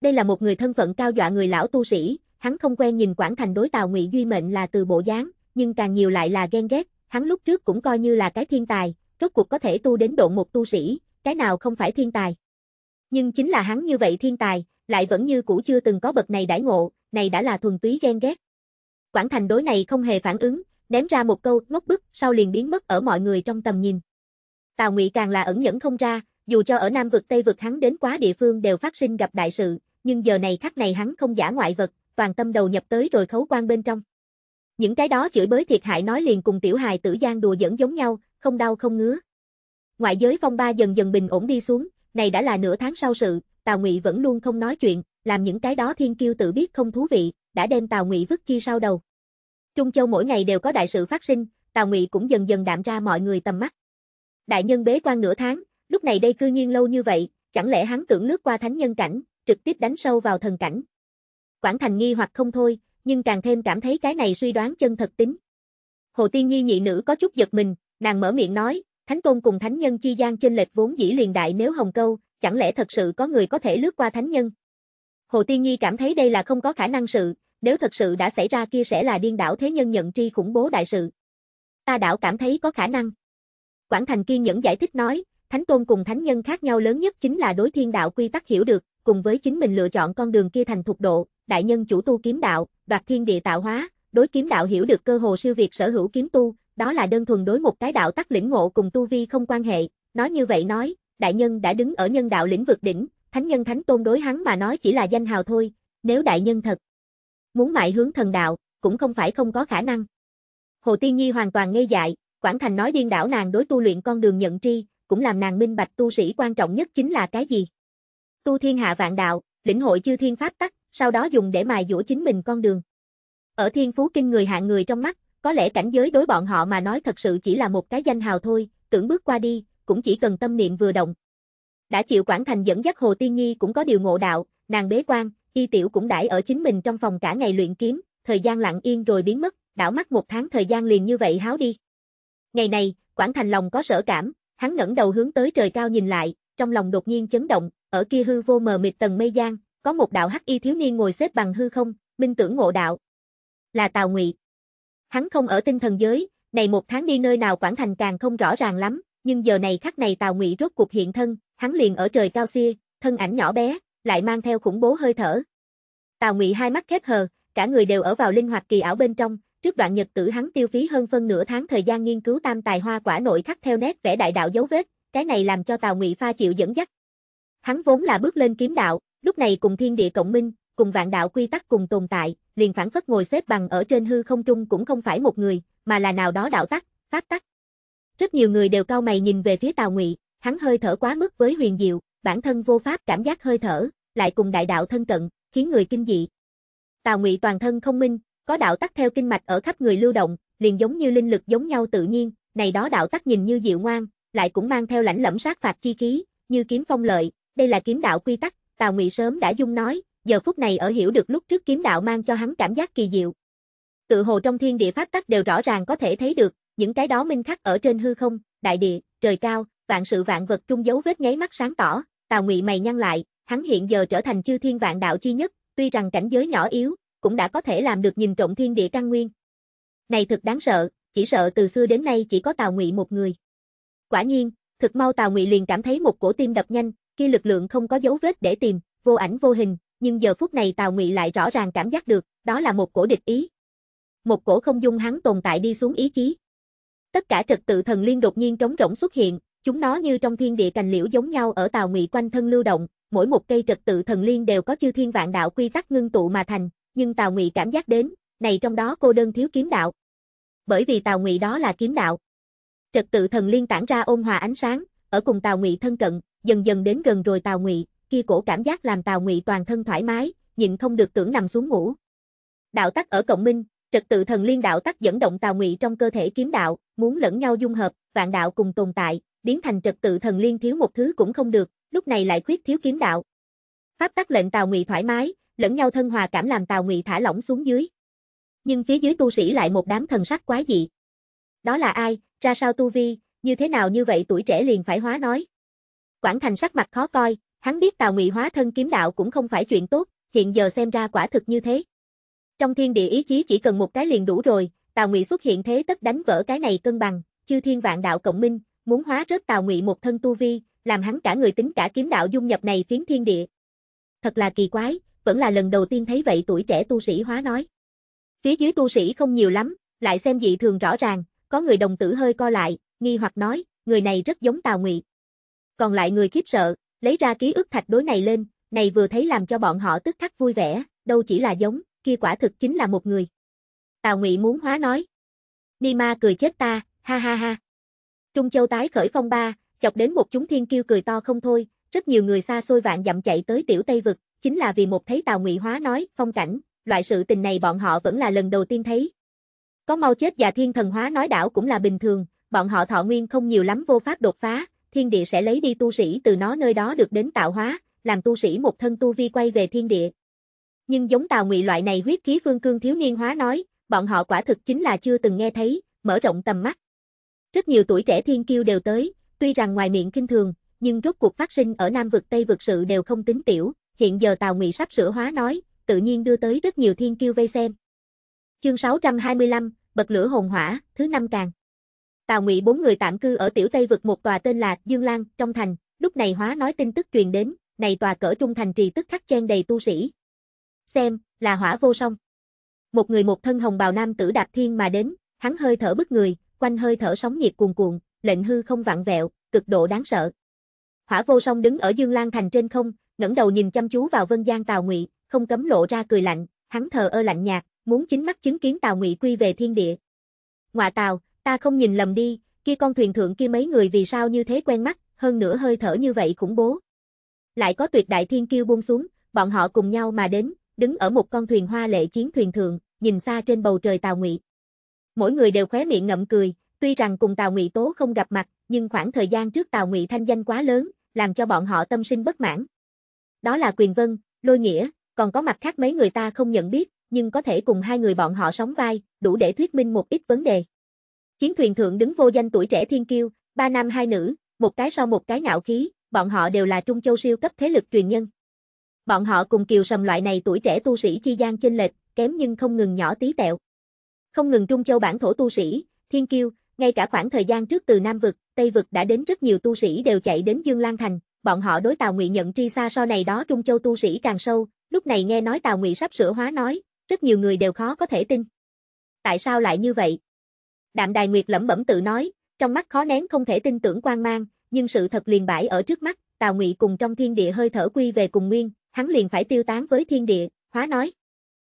Đây là một người thân phận cao dọa người lão tu sĩ, hắn không quen nhìn Quản Thành đối Tào Ngụy duy mệnh là từ bộ dáng, nhưng càng nhiều lại là ghen ghét, hắn lúc trước cũng coi như là cái thiên tài, rốt cuộc có thể tu đến độ một tu sĩ, cái nào không phải thiên tài. Nhưng chính là hắn như vậy thiên tài, lại vẫn như cũ chưa từng có bậc này đãi ngộ, này đã là thuần túy ghen ghét. Quảng Thành đối này không hề phản ứng, ném ra một câu ngốc bức, sau liền biến mất ở mọi người trong tầm nhìn. Tào Ngụy càng là ẩn nhẫn không ra, dù cho ở Nam vực Tây vực hắn đến quá địa phương đều phát sinh gặp đại sự, nhưng giờ này khắc này hắn không giả ngoại vật, toàn tâm đầu nhập tới rồi khấu quan bên trong. Những cái đó chửi bới thiệt hại nói liền cùng tiểu hài tử gian đùa dẫn giống nhau, không đau không ngứa. Ngoại giới phong ba dần dần bình ổn đi xuống, này đã là nửa tháng sau sự, Tào Ngụy vẫn luôn không nói chuyện, làm những cái đó thiên kiêu tự biết không thú vị, đã đem Tào Ngụy vứt chi sau đầu. Trung Châu mỗi ngày đều có đại sự phát sinh, Tào Ngụy cũng dần dần đạm ra mọi người tầm mắt. Đại nhân bế quan nửa tháng, lúc này đây cư nhiên lâu như vậy, chẳng lẽ hắn tưởng lướt qua thánh nhân cảnh, trực tiếp đánh sâu vào thần cảnh. Quảng Thành nghi hoặc không thôi, nhưng càng thêm cảm thấy cái này suy đoán chân thật tính. Hồ Tiên Nhi nhị nữ có chút giật mình, nàng mở miệng nói, Thánh Tôn cùng Thánh Nhân chi gian chênh lệch vốn dĩ liền đại nếu hồng câu, chẳng lẽ thật sự có người có thể lướt qua Thánh Nhân? Hồ Tiên Nhi cảm thấy đây là không có khả năng sự, nếu thật sự đã xảy ra kia sẽ là điên đảo thế nhân nhận tri khủng bố đại sự. Ta đảo cảm thấy có khả năng. Quảng Thành kiên nhẫn giải thích nói, Thánh Tôn cùng Thánh Nhân khác nhau lớn nhất chính là đối thiên đạo quy tắc hiểu được, cùng với chính mình lựa chọn con đường kia thành thục độ, đại nhân chủ tu kiếm đạo, đoạt thiên địa tạo hóa, đối kiếm đạo hiểu được cơ hồ siêu việt sở hữu kiếm tu, đó là đơn thuần đối một cái đạo tắc lĩnh ngộ cùng tu vi không quan hệ, nói như vậy nói, đại nhân đã đứng ở nhân đạo lĩnh vực đỉnh, Thánh nhân Thánh Tôn đối hắn mà nói chỉ là danh hào thôi, nếu đại nhân thật. Muốn mại hướng thần đạo, cũng không phải không có khả năng. Hồ Tiên Nhi hoàn toàn ngây dại, Quảng Thành nói điên đảo nàng đối tu luyện con đường nhận tri, cũng làm nàng minh bạch tu sĩ quan trọng nhất chính là cái gì. Tu thiên hạ vạn đạo, lĩnh hội chư thiên pháp tắc, sau đó dùng để mài dũa chính mình con đường. Ở thiên phú kinh người hạng người trong mắt, có lẽ cảnh giới đối bọn họ mà nói thật sự chỉ là một cái danh hào thôi, tưởng bước qua đi, cũng chỉ cần tâm niệm vừa động, đã chịu quản Thành dẫn dắt Hồ Tiên Nhi cũng có điều ngộ đạo, nàng bế quan, y tiểu cũng đãi ở chính mình trong phòng cả ngày luyện kiếm, thời gian lặng yên rồi biến mất, đảo mắt một tháng thời gian liền như vậy háo đi. Ngày này, quản Thành lòng có sở cảm, hắn ngẩng đầu hướng tới trời cao nhìn lại, trong lòng đột nhiên chấn động, ở kia hư vô mờ mịt tầng mây giang, có một đạo hắc y thiếu niên ngồi xếp bằng hư không, minh tưởng ngộ đạo. Là Tào Ngụy. Hắn không ở tinh thần giới, này một tháng đi nơi nào quản Thành càng không rõ ràng lắm, nhưng giờ này khắc này Tào Ngụy rốt cuộc hiện thân, hắn liền ở trời cao xia, thân ảnh nhỏ bé, lại mang theo khủng bố hơi thở. Tào Ngụy hai mắt khép hờ, cả người đều ở vào linh hoạt kỳ ảo bên trong, trước đoạn nhật tử hắn tiêu phí hơn phân nửa tháng thời gian nghiên cứu tam tài hoa quả nội khắc theo nét vẽ đại đạo dấu vết, cái này làm cho Tào Ngụy pha chịu dẫn dắt. Hắn vốn là bước lên kiếm đạo, lúc này cùng thiên địa cộng minh, cùng vạn đạo quy tắc cùng tồn tại, liền phản phất ngồi xếp bằng ở trên hư không trung cũng không phải một người, mà là nào đó đạo tắc, pháp tắc. Rất nhiều người đều cao mày nhìn về phía Tào Ngụy, Hắn hơi thở quá mức với huyền diệu, bản thân vô pháp cảm giác hơi thở, lại cùng đại đạo thân cận, khiến người kinh dị. Tào Ngụy toàn thân không minh, có đạo tắc theo kinh mạch ở khắp người lưu động, liền giống như linh lực giống nhau tự nhiên, này đó đạo tắc nhìn như dịu ngoan, lại cũng mang theo lãnh lẫm sát phạt chi khí, như kiếm phong lợi, đây là kiếm đạo quy tắc, Tào Ngụy sớm đã dung nói, giờ phút này ở hiểu được lúc trước kiếm đạo mang cho hắn cảm giác kỳ diệu. Tự hồ trong thiên địa pháp tắc đều rõ ràng có thể thấy được, những cái đó minh khắc ở trên hư không, đại địa, trời cao, vạn sự vạn vật trung dấu vết nháy mắt sáng tỏ, Tào Ngụy mày nhăn lại, hắn hiện giờ trở thành chư thiên vạn đạo chi nhất, tuy rằng cảnh giới nhỏ yếu, cũng đã có thể làm được nhìn trộm thiên địa căn nguyên. Này thực đáng sợ, chỉ sợ từ xưa đến nay chỉ có Tào Ngụy một người. Quả nhiên, thực mau Tào Ngụy liền cảm thấy một cổ tim đập nhanh, kia lực lượng không có dấu vết để tìm, vô ảnh vô hình, nhưng giờ phút này Tào Ngụy lại rõ ràng cảm giác được, đó là một cổ địch ý. Một cổ không dung hắn tồn tại đi xuống ý chí. Tất cả trật tự thần liên đột nhiên trống rỗng xuất hiện, Chúng nó như trong thiên địa cành liễu giống nhau ở tàu ngụy quanh thân lưu động, mỗi một cây trật tự thần liên đều có chư thiên vạn đạo quy tắc ngưng tụ mà thành, nhưng tàu ngụy cảm giác đến, này trong đó cô đơn thiếu kiếm đạo. Bởi vì tàu ngụy đó là kiếm đạo. Trật tự thần liên tản ra ôn hòa ánh sáng, ở cùng tàu ngụy thân cận, dần dần đến gần rồi tàu ngụy, kia cổ cảm giác làm tàu ngụy toàn thân thoải mái, nhịn không được tưởng nằm xuống ngủ. Đạo tắc ở cộng minh, trật tự thần liên đạo tắc dẫn động tàu ngụy trong cơ thể kiếm đạo, muốn lẫn nhau dung hợp, vạn đạo cùng tồn tại, biến thành trật tự thần liên thiếu một thứ cũng không được, lúc này lại khuyết thiếu kiếm đạo. Pháp tắc lệnh Tào Ngụy thoải mái, lẫn nhau thân hòa cảm làm Tào Ngụy thả lỏng xuống dưới. Nhưng phía dưới tu sĩ lại một đám thần sắc quái dị. Đó là ai, ra sao tu vi, như thế nào như vậy tuổi trẻ liền phải hóa nói. Quảng Thành sắc mặt khó coi, hắn biết Tào Ngụy hóa thân kiếm đạo cũng không phải chuyện tốt, hiện giờ xem ra quả thực như thế. Trong thiên địa ý chí chỉ cần một cái liền đủ rồi, Tào Ngụy xuất hiện thế tất đánh vỡ cái này cân bằng, chư thiên vạn đạo cộng minh, muốn hóa rớt Tào Ngụy một thân tu vi, làm hắn cả người tính cả kiếm đạo dung nhập này phiến thiên địa. Thật là kỳ quái, vẫn là lần đầu tiên thấy vậy tuổi trẻ tu sĩ hóa nói. Phía dưới tu sĩ không nhiều lắm, lại xem dị thường rõ ràng, có người đồng tử hơi co lại, nghi hoặc nói, người này rất giống Tào Ngụy. Còn lại người khiếp sợ, lấy ra ký ức thạch đối này lên, này vừa thấy làm cho bọn họ tức khắc vui vẻ, đâu chỉ là giống, kia quả thực chính là một người. Tào Ngụy muốn hóa nói. Ni ma cười chết ta, ha ha ha. Trung Châu tái khởi phong ba, chọc đến một chúng thiên kiêu cười to không thôi, rất nhiều người xa xôi vạn dặm chạy tới tiểu Tây Vực, chính là vì một thấy Tào Ngụy Hóa nói, phong cảnh, loại sự tình này bọn họ vẫn là lần đầu tiên thấy. Có mau chết và thiên thần hóa nói đảo cũng là bình thường, bọn họ thọ nguyên không nhiều lắm vô pháp đột phá, thiên địa sẽ lấy đi tu sĩ từ nó nơi đó được đến tạo hóa, làm tu sĩ một thân tu vi quay về thiên địa. Nhưng giống Tào Ngụy loại này huyết khí phương cương thiếu niên hóa nói, bọn họ quả thực chính là chưa từng nghe thấy, mở rộng tầm mắt. Rất nhiều tuổi trẻ thiên kiêu đều tới, tuy rằng ngoài miệng kinh thường, nhưng rốt cuộc phát sinh ở Nam vực Tây vực sự đều không tính tiểu, hiện giờ Tào Ngụy sắp sửa hóa nói, tự nhiên đưa tới rất nhiều thiên kiêu vây xem. Chương 625, bật lửa hồn hỏa, thứ năm càng. Tào Ngụy bốn người tạm cư ở tiểu Tây vực một tòa tên là Dương lang trong thành, lúc này hóa nói tin tức truyền đến, này tòa cỡ trung thành trì tức khắc chen đầy tu sĩ. Xem, là hỏa vô song. Một người một thân hồng bào nam tử đạp thiên mà đến, hắn hơi thở bức người, quanh hơi thở sóng nhiệt cuồn cuộn, lệnh hư không vặn vẹo, cực độ đáng sợ. Hỏa Vô Song đứng ở Dương Lan thành trên không, ngẩng đầu nhìn chăm chú vào Vân Giang Tào Ngụy, không cấm lộ ra cười lạnh, hắn thờ ơ lạnh nhạt, muốn chính mắt chứng kiến Tào Ngụy quy về thiên địa. Ngoại Tào, ta không nhìn lầm đi, kia con thuyền thượng kia mấy người vì sao như thế quen mắt, hơn nữa hơi thở như vậy khủng bố. Lại có tuyệt đại thiên kiêu buông xuống, bọn họ cùng nhau mà đến, đứng ở một con thuyền hoa lệ chiến thuyền thượng, nhìn xa trên bầu trời Tào Ngụy mỗi người đều khóe miệng ngậm cười, tuy rằng cùng Tào Ngụy Tố không gặp mặt, nhưng khoảng thời gian trước Tào Ngụy thanh danh quá lớn, làm cho bọn họ tâm sinh bất mãn. Đó là Quyền Vân, Lôi Nghĩa, còn có mặt khác mấy người ta không nhận biết, nhưng có thể cùng hai người bọn họ sóng vai, đủ để thuyết minh một ít vấn đề. Chiến thuyền thượng đứng vô danh tuổi trẻ thiên kiêu, ba nam hai nữ, một cái sau một cái ngạo khí, bọn họ đều là Trung Châu siêu cấp thế lực truyền nhân. Bọn họ cùng kiều sầm loại này tuổi trẻ tu sĩ chi gian chênh lệch, kém nhưng không ngừng nhỏ tí tẹo. Không ngừng Trung Châu bản thổ tu sĩ, thiên kiêu, ngay cả khoảng thời gian trước từ Nam Vực, Tây Vực đã đến rất nhiều tu sĩ đều chạy đến Dương Lan Thành, bọn họ đối Tào Ngụy nhận tri xa so này đó Trung Châu tu sĩ càng sâu, lúc này nghe nói Tào Ngụy sắp sửa hóa nói, rất nhiều người đều khó có thể tin. Tại sao lại như vậy? Đạm Đài Nguyệt lẩm bẩm tự nói, trong mắt khó nén không thể tin tưởng quan mang, nhưng sự thật liền bãi ở trước mắt, Tào Ngụy cùng trong thiên địa hơi thở quy về cùng nguyên, hắn liền phải tiêu tán với thiên địa, hóa nói.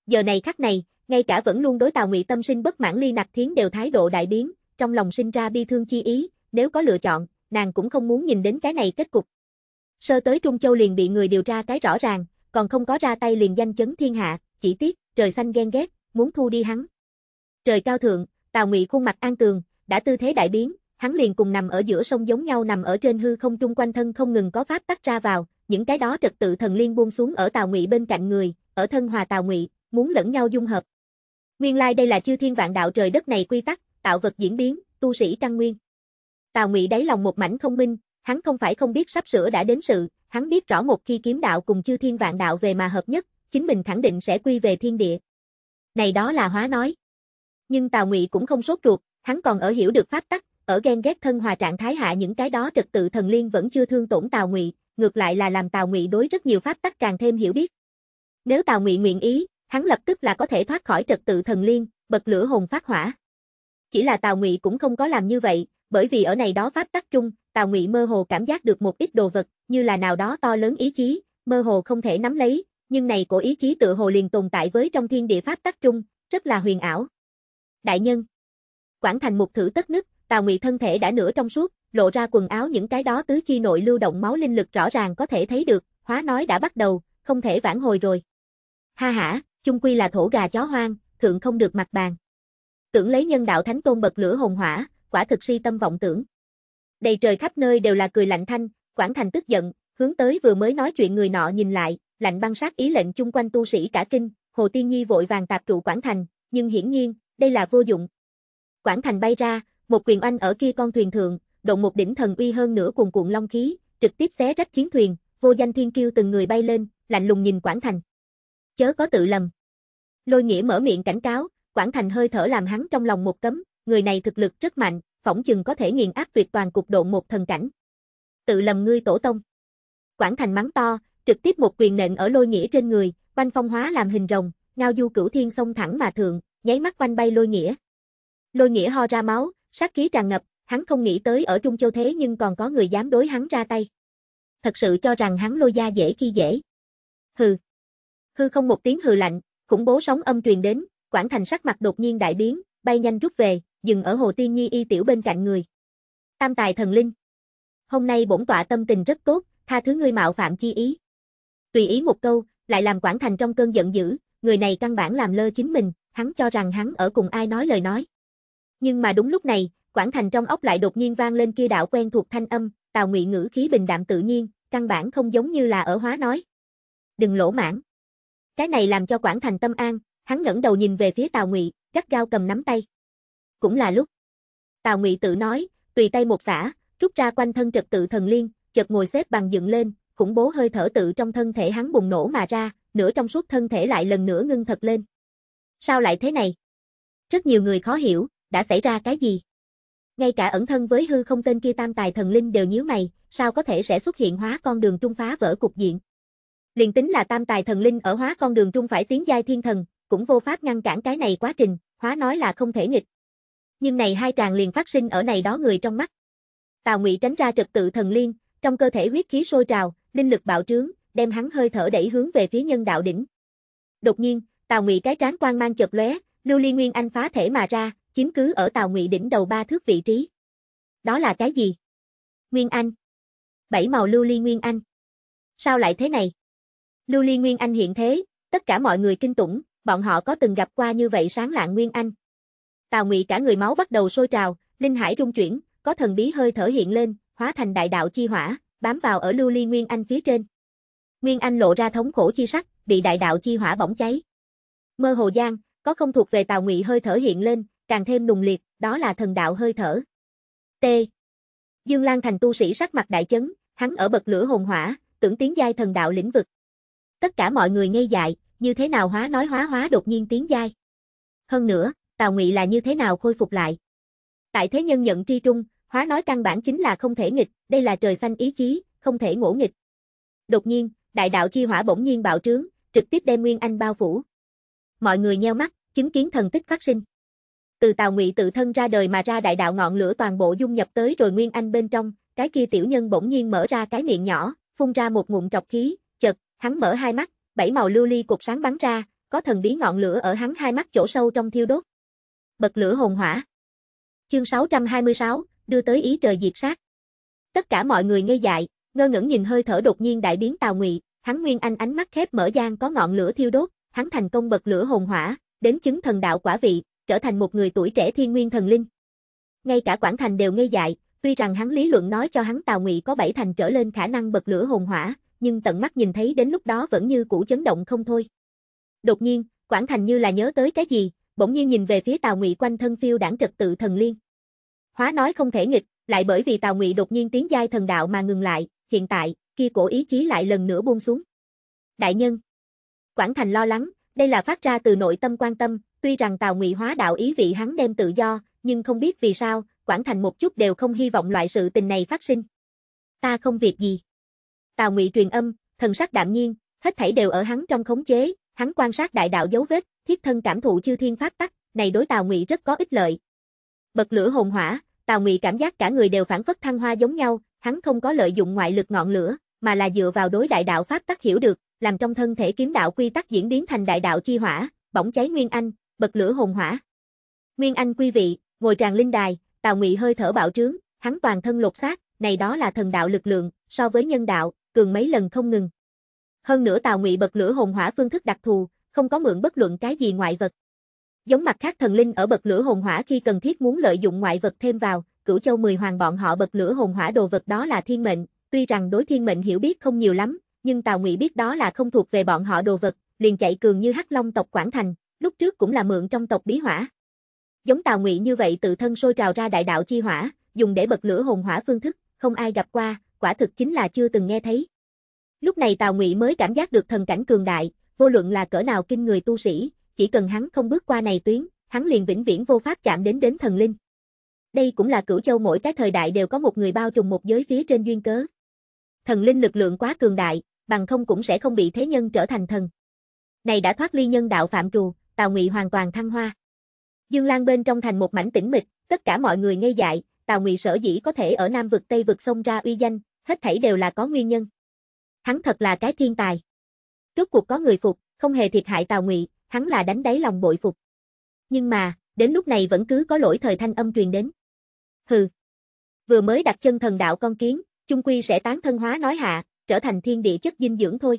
Giờ này khắc này, ngay cả vẫn luôn đối Tào Ngụy tâm sinh bất mãn Ly Nặc Thiến đều thái độ đại biến, trong lòng sinh ra bi thương chi ý, nếu có lựa chọn, nàng cũng không muốn nhìn đến cái này kết cục. Sơ tới Trung Châu liền bị người điều tra cái rõ ràng, còn không có ra tay liền danh chấn thiên hạ, chỉ tiếc, trời xanh ghen ghét, muốn thu đi hắn. Trời cao thượng, Tào Ngụy khuôn mặt an tường, đã tư thế đại biến, hắn liền cùng nằm ở giữa sông giống nhau nằm ở trên hư không trung quanh thân không ngừng có pháp tắc ra vào, những cái đó trật tự thần liên buông xuống ở Tào Ngụy bên cạnh người, ở thân hòa Tào Ngụy, muốn lẫn nhau dung hợp. Nguyên lai like đây là chư thiên vạn đạo trời đất này quy tắc, tạo vật diễn biến, tu sĩ căn nguyên. Tào Ngụy đáy lòng một mảnh không minh, hắn không phải không biết sắp sửa đã đến sự, hắn biết rõ một khi kiếm đạo cùng chư thiên vạn đạo về mà hợp nhất, chính mình khẳng định sẽ quy về thiên địa. Này đó là hóa nói. Nhưng Tào Ngụy cũng không sốt ruột, hắn còn ở hiểu được pháp tắc, ở ghen ghét thân hòa trạng thái hạ những cái đó trật tự thần liên vẫn chưa thương tổn Tào Ngụy, ngược lại là làm Tào Ngụy đối rất nhiều pháp tắc càng thêm hiểu biết. Nếu Tào Ngụy nguyện ý, hắn lập tức là có thể thoát khỏi trật tự thần liên, bật lửa hồn phát hỏa. Chỉ là Tào Ngụy cũng không có làm như vậy, bởi vì ở này đó pháp tắc trung, Tào Ngụy mơ hồ cảm giác được một ít đồ vật, như là nào đó to lớn ý chí, mơ hồ không thể nắm lấy, nhưng này cổ ý chí tự hồ liền tồn tại với trong thiên địa pháp tắc trung, rất là huyền ảo. Đại nhân. Quảng thành một thử tất nứt, Tào Ngụy thân thể đã nửa trong suốt, lộ ra quần áo những cái đó tứ chi nội lưu động máu linh lực rõ ràng có thể thấy được, hóa nói đã bắt đầu, không thể vãn hồi rồi. Ha ha, chung quy là thổ gà chó hoang, thượng không được mặt bàn. Tưởng lấy nhân đạo thánh tôn bật lửa hồn hỏa, quả thực si tâm vọng tưởng. Đầy trời khắp nơi đều là cười lạnh thanh, quản Thành tức giận, hướng tới vừa mới nói chuyện người nọ nhìn lại, lạnh băng sát ý lệnh chung quanh tu sĩ cả kinh, Hồ Tiên Nhi vội vàng tạp trụ quản Thành, nhưng hiển nhiên, đây là vô dụng. quản Thành bay ra, một quyền oanh ở kia con thuyền thượng, động một đỉnh thần uy hơn nửa cuồn cuộn long khí, trực tiếp xé rách chiến thuyền, vô danh thiên kiêu từng người bay lên, lạnh lùng nhìn quản Thành chớ có tự lầm. Lôi nghĩa mở miệng cảnh cáo, Quảng Thành hơi thở làm hắn trong lòng một cấm, người này thực lực rất mạnh, phỏng chừng có thể nghiền áp tuyệt toàn cục độ một thần cảnh. Tự lầm ngươi tổ tông. Quảng Thành mắng to, trực tiếp một quyền nện ở lôi nghĩa trên người, quanh phong hóa làm hình rồng, ngao du cửu thiên sông thẳng mà thượng, nháy mắt quanh bay lôi nghĩa. Lôi nghĩa ho ra máu, sát khí tràn ngập, hắn không nghĩ tới ở Trung Châu thế nhưng còn có người dám đối hắn ra tay. Thật sự cho rằng hắn lôi gia dễ khi dễ. Hừ. Hư không một tiếng hừ lạnh, khủng bố sóng âm truyền đến, quản Thành sắc mặt đột nhiên đại biến, bay nhanh rút về, dừng ở Hồ Tiên Nhi y tiểu bên cạnh người. Tam tài thần linh. Hôm nay bổn tọa tâm tình rất tốt, tha thứ ngươi mạo phạm chi ý. Tùy ý một câu, lại làm quản Thành trong cơn giận dữ, người này căn bản làm lơ chính mình, hắn cho rằng hắn ở cùng ai nói lời nói. Nhưng mà đúng lúc này, quản Thành trong ốc lại đột nhiên vang lên kia đạo quen thuộc thanh âm, Tào Ngụy ngữ khí bình đạm tự nhiên, căn bản không giống như là ở hóa nói. Đừng lỗ mãn. Cái này làm cho Quảng Thành tâm an, hắn ngẩng đầu nhìn về phía Tào Ngụy, gắt gao cầm nắm tay. Cũng là lúc. Tào Ngụy tự nói, tùy tay một xả, rút ra quanh thân trật tự thần liên, chợt ngồi xếp bằng dựng lên, khủng bố hơi thở tự trong thân thể hắn bùng nổ mà ra, nửa trong suốt thân thể lại lần nữa ngưng thật lên. Sao lại thế này? Rất nhiều người khó hiểu, đã xảy ra cái gì? Ngay cả ẩn thân với hư không tên kia tam tài thần linh đều nhíu mày, sao có thể sẽ xuất hiện hóa con đường trung phá vỡ cục diện? liền tính là tam tài thần linh ở hóa con đường trung phải tiến giai thiên thần, cũng vô pháp ngăn cản cái này quá trình, hóa nói là không thể nghịch. Nhưng này hai tràng liền phát sinh ở này đó người trong mắt. Tào Ngụy tránh ra trực tự thần liên, trong cơ thể huyết khí sôi trào, linh lực bạo trướng, đem hắn hơi thở đẩy hướng về phía nhân đạo đỉnh. Đột nhiên, Tào Ngụy cái trán quang mang chợt lóe, Lưu Ly Nguyên Anh phá thể mà ra, chiếm cứ ở Tào Ngụy đỉnh đầu ba thước vị trí. Đó là cái gì? Nguyên Anh. Bảy màu Lưu Ly Nguyên Anh. Sao lại thế này? Lưu Ly Nguyên Anh hiện thế, tất cả mọi người kinh tủng, bọn họ có từng gặp qua như vậy sáng lạng Nguyên Anh. Tào Ngụy cả người máu bắt đầu sôi trào, linh hải rung chuyển, có thần bí hơi thở hiện lên, hóa thành đại đạo chi hỏa, bám vào ở Lưu Ly Nguyên Anh phía trên. Nguyên Anh lộ ra thống khổ chi sắc, bị đại đạo chi hỏa bỏng cháy. Mơ hồ gian, có không thuộc về Tào Ngụy hơi thở hiện lên, càng thêm nùng liệt, đó là thần đạo hơi thở. T. Dương Lan thành tu sĩ sắc mặt đại chấn, hắn ở bậc lửa hồn hỏa, tưởng tiến giai thần đạo lĩnh vực. Tất cả mọi người ngây dại, như thế nào hóa nói hóa hóa đột nhiên tiếng dai. Hơn nữa, Tào Ngụy là như thế nào khôi phục lại. Tại thế nhân nhận tri trung, hóa nói căn bản chính là không thể nghịch, đây là trời xanh ý chí, không thể ngỗ nghịch. Đột nhiên, đại đạo chi hỏa bỗng nhiên bạo trướng, trực tiếp đem Nguyên Anh bao phủ. Mọi người nheo mắt, chứng kiến thần tích phát sinh. Từ Tào Ngụy tự thân ra đời mà ra đại đạo ngọn lửa toàn bộ dung nhập tới rồi Nguyên Anh bên trong, cái kia tiểu nhân bỗng nhiên mở ra cái miệng nhỏ, phun ra một ngụm trọc khí, Hắn mở hai mắt, bảy màu lưu ly cục sáng bắn ra, có thần bí ngọn lửa ở hắn hai mắt chỗ sâu trong thiêu đốt. Bật lửa hồn hỏa. Chương 626, đưa tới ý trời diệt sát. Tất cả mọi người ngây dại, ngơ ngẩn nhìn hơi thở đột nhiên đại biến Tào Ngụy, hắn nguyên anh ánh mắt khép mở gian có ngọn lửa thiêu đốt, hắn thành công bật lửa hồn hỏa, đến chứng thần đạo quả vị, trở thành một người tuổi trẻ thiên nguyên thần linh. Ngay cả quản Thành đều ngây dại, tuy rằng hắn lý luận nói cho hắn Tào Ngụy có bảy thành trở lên khả năng bật lửa hồn hỏa, nhưng tận mắt nhìn thấy đến lúc đó vẫn như cũ chấn động không thôi. Đột nhiên, Quảng Thành như là nhớ tới cái gì, bỗng nhiên nhìn về phía Tào Ngụy quanh thân phiêu đảng trật tự thần liên. Hóa nói không thể nghịch, lại bởi vì Tào Ngụy đột nhiên tiến giai thần đạo mà ngừng lại, hiện tại, kia cổ ý chí lại lần nữa buông xuống. Đại nhân. Quảng Thành lo lắng, đây là phát ra từ nội tâm quan tâm, tuy rằng Tào Ngụy hóa đạo ý vị hắn đem tự do, nhưng không biết vì sao, Quảng Thành một chút đều không hy vọng loại sự tình này phát sinh. Ta không việc gì. Tào Ngụy truyền âm, thần sắc đạm nhiên, hết thảy đều ở hắn trong khống chế, hắn quan sát đại đạo dấu vết, thiết thân cảm thụ chư thiên phát tắc, này đối Tào Ngụy rất có ích lợi. Bật lửa hồn hỏa, Tào Ngụy cảm giác cả người đều phản phất thăng hoa giống nhau, hắn không có lợi dụng ngoại lực ngọn lửa, mà là dựa vào đối đại đạo pháp tắc hiểu được, làm trong thân thể kiếm đạo quy tắc diễn biến thành đại đạo chi hỏa, bỗng cháy nguyên anh, bật lửa hồn hỏa. Nguyên anh quý vị, ngồi tràn linh đài, Tào Ngụy hơi thở bạo trướng, hắn toàn thân lột xác, này đó là thần đạo lực lượng, so với nhân đạo, cường mấy lần không ngừng. Hơn nữa Tào Ngụy bật lửa hồn hỏa phương thức đặc thù, không có mượn bất luận cái gì ngoại vật. Giống mặt khác thần linh ở bật lửa hồn hỏa khi cần thiết muốn lợi dụng ngoại vật thêm vào, Cửu Châu mười hoàng bọn họ bật lửa hồn hỏa đồ vật đó là thiên mệnh, tuy rằng đối thiên mệnh hiểu biết không nhiều lắm, nhưng Tào Ngụy biết đó là không thuộc về bọn họ đồ vật, liền chạy cường như Hắc Long tộc Quảng Thành, lúc trước cũng là mượn trong tộc bí hỏa. Giống Tào Ngụy như vậy tự thân sôi trào ra đại đạo chi hỏa, dùng để bật lửa hồn hỏa phương thức, không ai gặp qua, quả thực chính là chưa từng nghe thấy. Lúc này Tào Ngụy mới cảm giác được thần cảnh cường đại, vô luận là cỡ nào kinh người tu sĩ, chỉ cần hắn không bước qua này tuyến, hắn liền vĩnh viễn vô pháp chạm đến đến thần linh. Đây cũng là cửu châu mỗi cái thời đại đều có một người bao trùm một giới phía trên duyên cớ. Thần linh lực lượng quá cường đại, bằng không cũng sẽ không bị thế nhân trở thành thần. Này đã thoát ly nhân đạo phạm trù, Tào Ngụy hoàn toàn thăng hoa. Dương Lang bên trong thành một mảnh tĩnh mịch, tất cả mọi người ngây dại, Tào Ngụy sở dĩ có thể ở Nam vực Tây vực xông ra uy danh, hết thảy đều là có nguyên nhân. Hắn thật là cái thiên tài. Rốt cuộc có người phục, không hề thiệt hại Tào Ngụy, hắn là đánh đáy lòng bội phục. Nhưng mà, đến lúc này vẫn cứ có lỗi thời thanh âm truyền đến. Hừ. Vừa mới đặt chân thần đạo con kiến, chung quy sẽ tán thân hóa nói hạ, trở thành thiên địa chất dinh dưỡng thôi.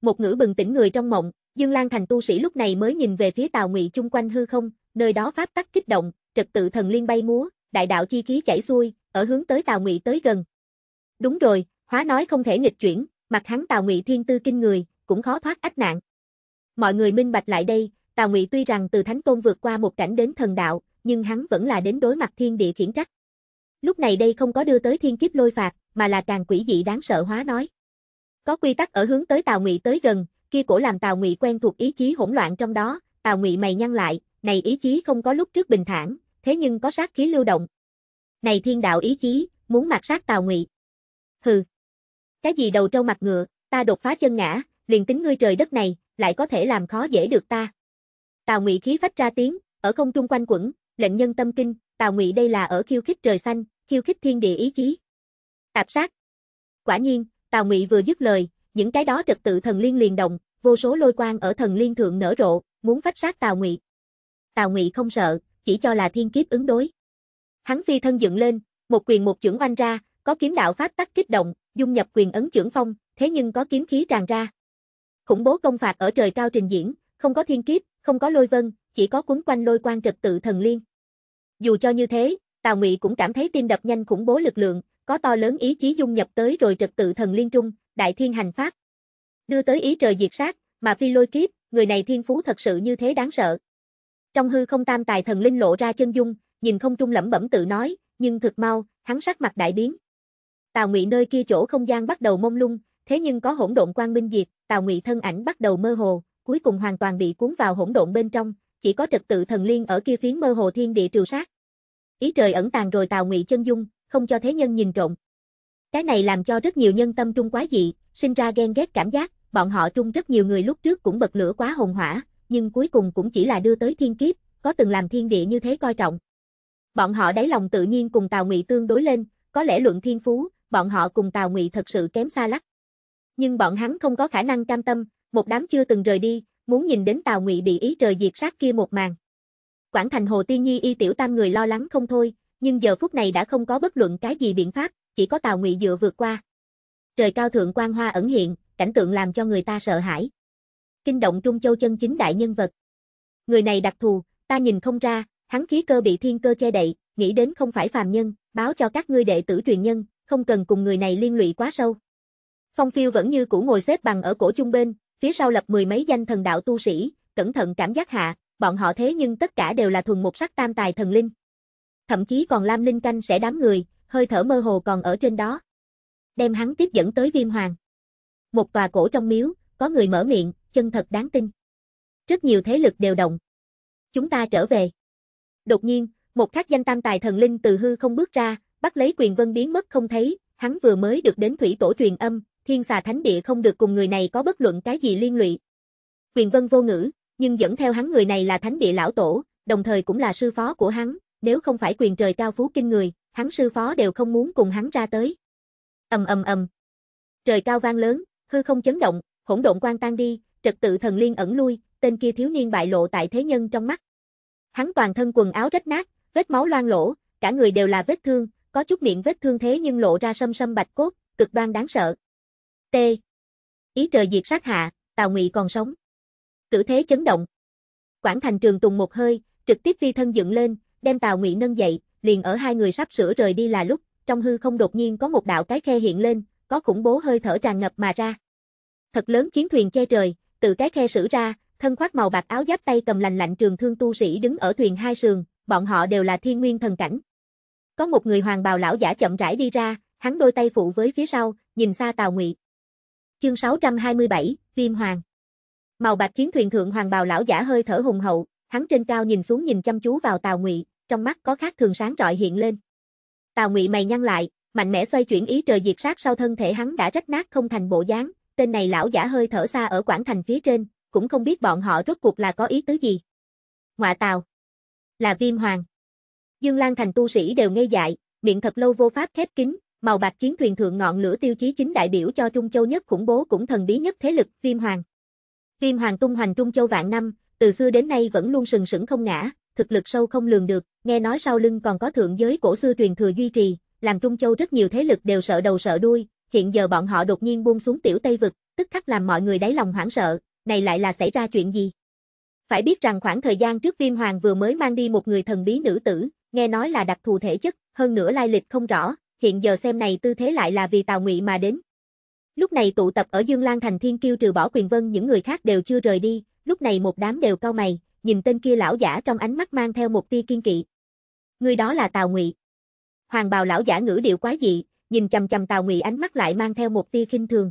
Một ngữ bừng tỉnh người trong mộng, Dương Lan thành tu sĩ lúc này mới nhìn về phía Tào Ngụy chung quanh hư không, nơi đó pháp tắc kích động, trật tự thần liên bay múa, đại đạo chi khí chảy xuôi, ở hướng tới Tào Ngụy tới gần, Đúng rồi, hóa nói không thể nghịch chuyển, mặt hắn Tào Ngụy thiên tư kinh người, cũng khó thoát ách nạn. Mọi người minh bạch lại đây, Tào Ngụy tuy rằng từ thánh tôn vượt qua một cảnh đến thần đạo, nhưng hắn vẫn là đến đối mặt thiên địa khiển trách. Lúc này đây không có đưa tới thiên kiếp lôi phạt, mà là càng quỷ dị đáng sợ hóa nói. Có quy tắc ở hướng tới Tào Ngụy tới gần, kia cổ làm Tào Ngụy quen thuộc ý chí hỗn loạn trong đó, Tào Ngụy mày nhăn lại, này ý chí không có lúc trước bình thản, thế nhưng có sát khí lưu động. Này thiên đạo ý chí, muốn mặc sát Tào Ngụy hừ. Cái gì đầu trâu mặt ngựa, ta đột phá chân ngã, liền tính ngươi trời đất này, lại có thể làm khó dễ được ta. Tào Ngụy khí phách ra tiếng, ở không trung quanh quẩn, lệnh nhân tâm kinh, Tào Ngụy đây là ở khiêu khích trời xanh, khiêu khích thiên địa ý chí. Tạp sát. Quả nhiên, Tào Ngụy vừa dứt lời, những cái đó trật tự thần liên liền động, vô số lôi quang ở thần liên thượng nở rộ, muốn phách sát Tào Ngụy. Tào Ngụy không sợ, chỉ cho là thiên kiếp ứng đối. Hắn phi thân dựng lên, một quyền một chưởng oanh ra, có kiếm đạo pháp tắc kích động, dung nhập quyền ấn trưởng phong, thế nhưng có kiếm khí tràn ra. Khủng bố công phạt ở trời cao trình diễn, không có thiên kiếp, không có lôi vân, chỉ có cuốn quanh lôi quan trật tự thần liên. Dù cho như thế, Tào Ngụy cũng cảm thấy tim đập nhanh khủng bố lực lượng, có to lớn ý chí dung nhập tới rồi trật tự thần liên trung, đại thiên hành pháp. Đưa tới ý trời diệt sát, mà phi lôi kiếp, người này thiên phú thật sự như thế đáng sợ. Trong hư không tam tài thần linh lộ ra chân dung, nhìn không trung lẩm bẩm tự nói, nhưng thực mau, hắn sắc mặt đại biến. Tào Ngụy nơi kia chỗ không gian bắt đầu mông lung, thế nhưng có hỗn độn quang minh diệt, Tào Ngụy thân ảnh bắt đầu mơ hồ, cuối cùng hoàn toàn bị cuốn vào hỗn độn bên trong, chỉ có trật tự thần liên ở kia phiến mơ hồ thiên địa triều sát. Ý trời ẩn tàng rồi Tào Ngụy chân dung, không cho thế nhân nhìn trộm. Cái này làm cho rất nhiều nhân tâm trung quá dị, sinh ra ghen ghét cảm giác, bọn họ trung rất nhiều người lúc trước cũng bật lửa quá hồn hỏa, nhưng cuối cùng cũng chỉ là đưa tới thiên kiếp, có từng làm thiên địa như thế coi trọng. Bọn họ đáy lòng tự nhiên cùng Tào Ngụy tương đối lên, có lẽ luận thiên phú, bọn họ cùng Tào Ngụy thật sự kém xa lắc. Nhưng bọn hắn không có khả năng cam tâm, một đám chưa từng rời đi, muốn nhìn đến Tào Ngụy bị ý trời diệt sát kia một màn. Quảng Thành Hồ Tiên Nhi y tiểu tam người lo lắng không thôi, nhưng giờ phút này đã không có bất luận cái gì biện pháp, chỉ có Tào Ngụy dựa vượt qua. Trời cao thượng quang hoa ẩn hiện, cảnh tượng làm cho người ta sợ hãi. Kinh động Trung Châu chân chính đại nhân vật. Người này đặc thù, ta nhìn không ra, hắn khí cơ bị thiên cơ che đậy, nghĩ đến không phải phàm nhân, báo cho các ngươi đệ tử truyền nhân, không cần cùng người này liên lụy quá sâu. Phong phiêu vẫn như cũ ngồi xếp bằng ở cổ trung bên, phía sau lập mười mấy danh thần đạo tu sĩ, cẩn thận cảm giác hạ, bọn họ thế nhưng tất cả đều là thuần một sắc tam tài thần linh. Thậm chí còn Lam Linh Canh sẽ đám người, hơi thở mơ hồ còn ở trên đó. Đem hắn tiếp dẫn tới viêm hoàng. Một tòa cổ trong miếu, có người mở miệng, chân thật đáng tin. Rất nhiều thế lực đều động. Chúng ta trở về. Đột nhiên, một khắc danh tam tài thần linh từ hư không bước ra, bắt lấy quyền vân biến mất không thấy, hắn vừa mới được đến thủy tổ truyền âm, thiên xà thánh địa không được cùng người này có bất luận cái gì liên lụy. Quyền vân vô ngữ, nhưng dẫn theo hắn người này là thánh địa lão tổ, đồng thời cũng là sư phó của hắn, nếu không phải quyền trời cao phú kinh người, hắn sư phó đều không muốn cùng hắn ra tới. Ầm ầm ầm. Trời cao vang lớn, hư không chấn động, hỗn độn quan tan đi, trật tự thần liên ẩn lui, tên kia thiếu niên bại lộ tại thế nhân trong mắt. Hắn toàn thân quần áo rách nát, vết máu loang lổ, cả người đều là vết thương, có chút miệng vết thương thế nhưng lộ ra sâm sâm bạch cốt, cực đoan đáng sợ. T. Ý trời diệt sát hạ, Tào Ngụy còn sống. Cử thế chấn động. Quảng Thành Trường Tùng một hơi, trực tiếp phi thân dựng lên, đem Tào Ngụy nâng dậy, liền ở hai người sắp sửa rời đi là lúc, trong hư không đột nhiên có một đạo cái khe hiện lên, có khủng bố hơi thở tràn ngập mà ra. Thật lớn chiến thuyền che trời, từ cái khe sử ra, thân khoác màu bạc áo giáp tay cầm lành lạnh trường thương tu sĩ đứng ở thuyền hai sườn, bọn họ đều là thiên nguyên thần cảnh. Có một người hoàng bào lão giả chậm rãi đi ra, hắn đôi tay phụ với phía sau, nhìn xa Tào Ngụy. Chương 627, Viêm Hoàng. Màu bạc chiến thuyền thượng hoàng bào lão giả hơi thở hùng hậu, hắn trên cao nhìn xuống nhìn chăm chú vào Tào Ngụy, trong mắt có khác thường sáng rọi hiện lên. Tào Ngụy mày nhăn lại, mạnh mẽ xoay chuyển ý trời diệt sát sau thân thể hắn đã rách nát không thành bộ dáng, tên này lão giả hơi thở xa ở quảng thành phía trên, cũng không biết bọn họ rốt cuộc là có ý tứ gì. ngoại Tào, là Viêm Hoàng. Dương Lan Thành tu sĩ đều ngây dại, miệng thật lâu vô pháp khép kín, màu bạc chiến thuyền thượng ngọn lửa tiêu chí chính đại biểu cho Trung Châu nhất khủng bố cũng thần bí nhất thế lực, Viêm Hoàng. Viêm Hoàng tung hoành Trung Châu vạn năm, từ xưa đến nay vẫn luôn sừng sững không ngã, thực lực sâu không lường được, nghe nói sau lưng còn có thượng giới cổ xưa truyền thừa duy trì, làm Trung Châu rất nhiều thế lực đều sợ đầu sợ đuôi, hiện giờ bọn họ đột nhiên buông xuống tiểu Tây vực, tức khắc làm mọi người đáy lòng hoảng sợ, này lại là xảy ra chuyện gì? Phải biết rằng khoảng thời gian trước Viêm Hoàng vừa mới mang đi một người thần bí nữ tử, nghe nói là đặc thù thể chất, hơn nữa lai lịch không rõ, hiện giờ xem này tư thế lại là vì Tào Ngụy mà đến. Lúc này tụ tập ở Dương Lan thành Thiên Kiêu trừ bỏ Quyền Vân những người khác đều chưa rời đi, lúc này một đám đều cau mày, nhìn tên kia lão giả trong ánh mắt mang theo một tia kiên kỵ. Người đó là Tào Ngụy. Hoàng bào lão giả ngữ điệu quá dị, nhìn chằm chằm Tào Ngụy ánh mắt lại mang theo một tia khinh thường.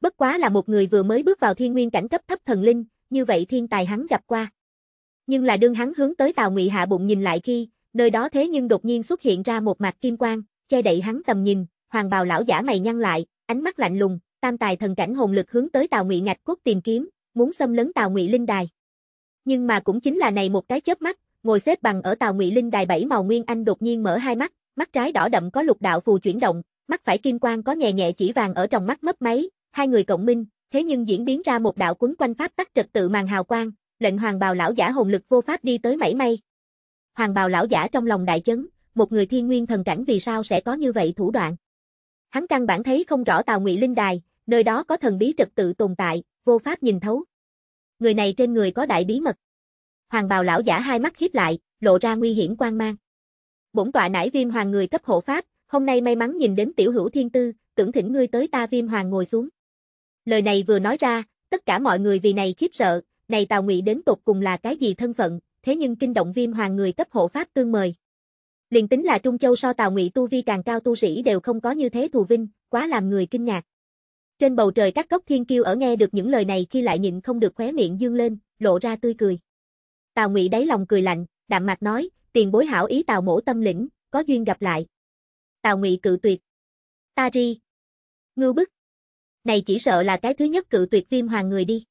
Bất quá là một người vừa mới bước vào thiên nguyên cảnh cấp thấp thần linh, như vậy thiên tài hắn gặp qua. Nhưng là đương hắn hướng tới Tào Ngụy hạ bụng nhìn lại khi, nơi đó thế nhưng đột nhiên xuất hiện ra một mặt kim quang, che đậy hắn tầm nhìn, hoàng bào lão giả mày nhăn lại, ánh mắt lạnh lùng, tam tài thần cảnh hồn lực hướng tới Tào Ngụy Ngạch cốt tìm kiếm, muốn xâm lấn Tào Ngụy Linh Đài. Nhưng mà cũng chính là này một cái chớp mắt, ngồi xếp bằng ở Tào Ngụy Linh Đài bảy màu nguyên anh đột nhiên mở hai mắt, mắt trái đỏ đậm có lục đạo phù chuyển động, mắt phải kim quang có nhẹ nhẹ chỉ vàng ở trong mắt mấp máy, hai người cộng minh, thế nhưng diễn biến ra một đạo quấn quanh pháp tắc trật tự màn hào quang, lệnh hoàng bào lão giả hồn lực vô pháp đi tới mảy may. Hoàng bào lão giả trong lòng đại chấn, một người thiên nguyên thần cảnh vì sao sẽ có như vậy thủ đoạn. Hắn căn bản thấy không rõ Tào Ngụy Linh Đài, nơi đó có thần bí trật tự tồn tại, vô pháp nhìn thấu. Người này trên người có đại bí mật. Hoàng bào lão giả hai mắt khép lại, lộ ra nguy hiểm quan mang. Bổn tọa nãi viêm hoàng người cấp hộ pháp, hôm nay may mắn nhìn đến tiểu hữu thiên tư, tưởng thỉnh ngươi tới ta viêm hoàng ngồi xuống. Lời này vừa nói ra, tất cả mọi người vì này khiếp sợ, này Tào Ngụy đến tột cùng là cái gì thân phận, thế nhưng kinh động viêm hoàng người cấp hộ pháp tương mời. Liền tính là Trung Châu so Tào Ngụy tu vi càng cao tu sĩ đều không có như thế thù vinh, quá làm người kinh ngạc. Trên bầu trời các cốc thiên kiêu ở nghe được những lời này khi lại nhịn không được khóe miệng dương lên, lộ ra tươi cười. Tào Ngụy đáy lòng cười lạnh, đạm mạc nói, tiền bối hảo ý Tào mổ tâm lĩnh, có duyên gặp lại. Tào Ngụy cự tuyệt. Ta ri. Ngưu bức. Này chỉ sợ là cái thứ nhất cự tuyệt viêm hoàng người đi.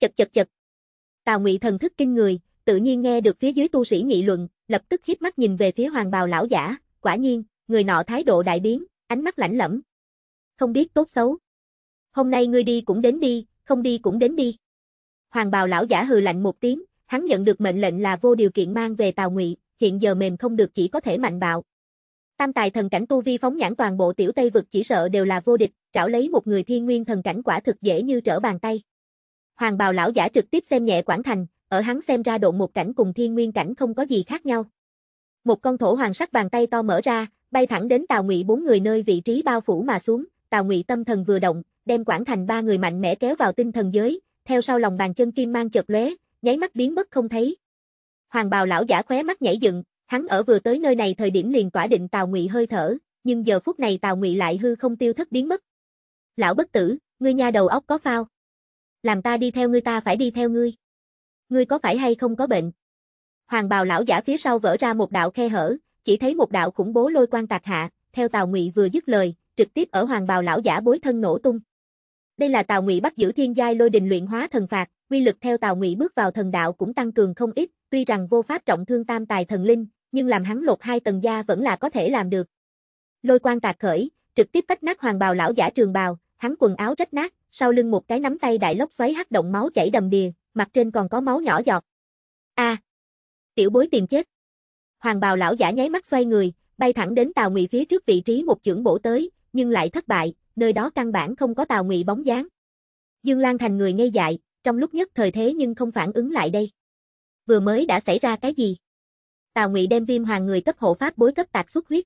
Chật chật chật. Tào Ngụy thần thức kinh người, tự nhiên nghe được phía dưới tu sĩ nghị luận, lập tức khiếp mắt nhìn về phía hoàng bào lão giả, quả nhiên, người nọ thái độ đại biến, ánh mắt lạnh lẫm. Không biết tốt xấu. Hôm nay ngươi đi cũng đến đi, không đi cũng đến đi. Hoàng bào lão giả hừ lạnh một tiếng, hắn nhận được mệnh lệnh là vô điều kiện mang về Tào Ngụy, hiện giờ mềm không được chỉ có thể mạnh bạo. Tam tài thần cảnh tu vi phóng nhãn toàn bộ tiểu Tây vực chỉ sợ đều là vô địch, trảo lấy một người thiên nguyên thần cảnh quả thực dễ như trở bàn tay. Hoàng bào lão giả trực tiếp xem nhẹ Quảng Thành, ở hắn xem ra độ một cảnh cùng thiên nguyên cảnh không có gì khác nhau. Một con thổ hoàng sắc bàn tay to mở ra, bay thẳng đến Tào Ngụy bốn người nơi vị trí bao phủ mà xuống, Tào Ngụy tâm thần vừa động, đem Quảng Thành ba người mạnh mẽ kéo vào tinh thần giới, theo sau lòng bàn chân kim mang chợt lóe, nháy mắt biến mất không thấy. Hoàng bào lão giả khóe mắt nhảy dựng, hắn ở vừa tới nơi này thời điểm liền tỏa định Tào Ngụy hơi thở, nhưng giờ phút này Tào Ngụy lại hư không tiêu thất biến mất. Lão bất tử, ngươi nha đầu óc có phao. Làm ta đi theo ngươi ta phải đi theo ngươi ngươi có phải hay không có bệnh? Hoàng bào lão giả phía sau vỡ ra một đạo khe hở, chỉ thấy một đạo khủng bố lôi quan tạc hạ, theo Tào Ngụy vừa dứt lời, trực tiếp ở hoàng bào lão giả bối thân nổ tung. Đây là Tào Ngụy bắt giữ thiên giai lôi đình luyện hóa thần phạt, uy lực theo Tào Ngụy bước vào thần đạo cũng tăng cường không ít, tuy rằng vô pháp trọng thương tam tài thần linh, nhưng làm hắn lột hai tầng da vẫn là có thể làm được. Lôi quan tạc khởi, trực tiếp tách nát hoàng bào lão giả trường bào, hắn quần áo rách nát, sau lưng một cái nắm tay đại lốc xoáy hắc động máu chảy đầm đìa, mặt trên còn có máu nhỏ giọt. A. À, tiểu bối tìm chết. Hoàng bào lão giả nháy mắt xoay người, bay thẳng đến Tào Ngụy phía trước vị trí một chưởng bổ tới, nhưng lại thất bại, nơi đó căn bản không có Tào Ngụy bóng dáng. Dương Lan thành người ngây dại, trong lúc nhất thời thế nhưng không phản ứng lại đây. Vừa mới đã xảy ra cái gì? Tào Ngụy đem Viêm Hoàng người cấp hộ pháp bối cấp tạc xuất huyết.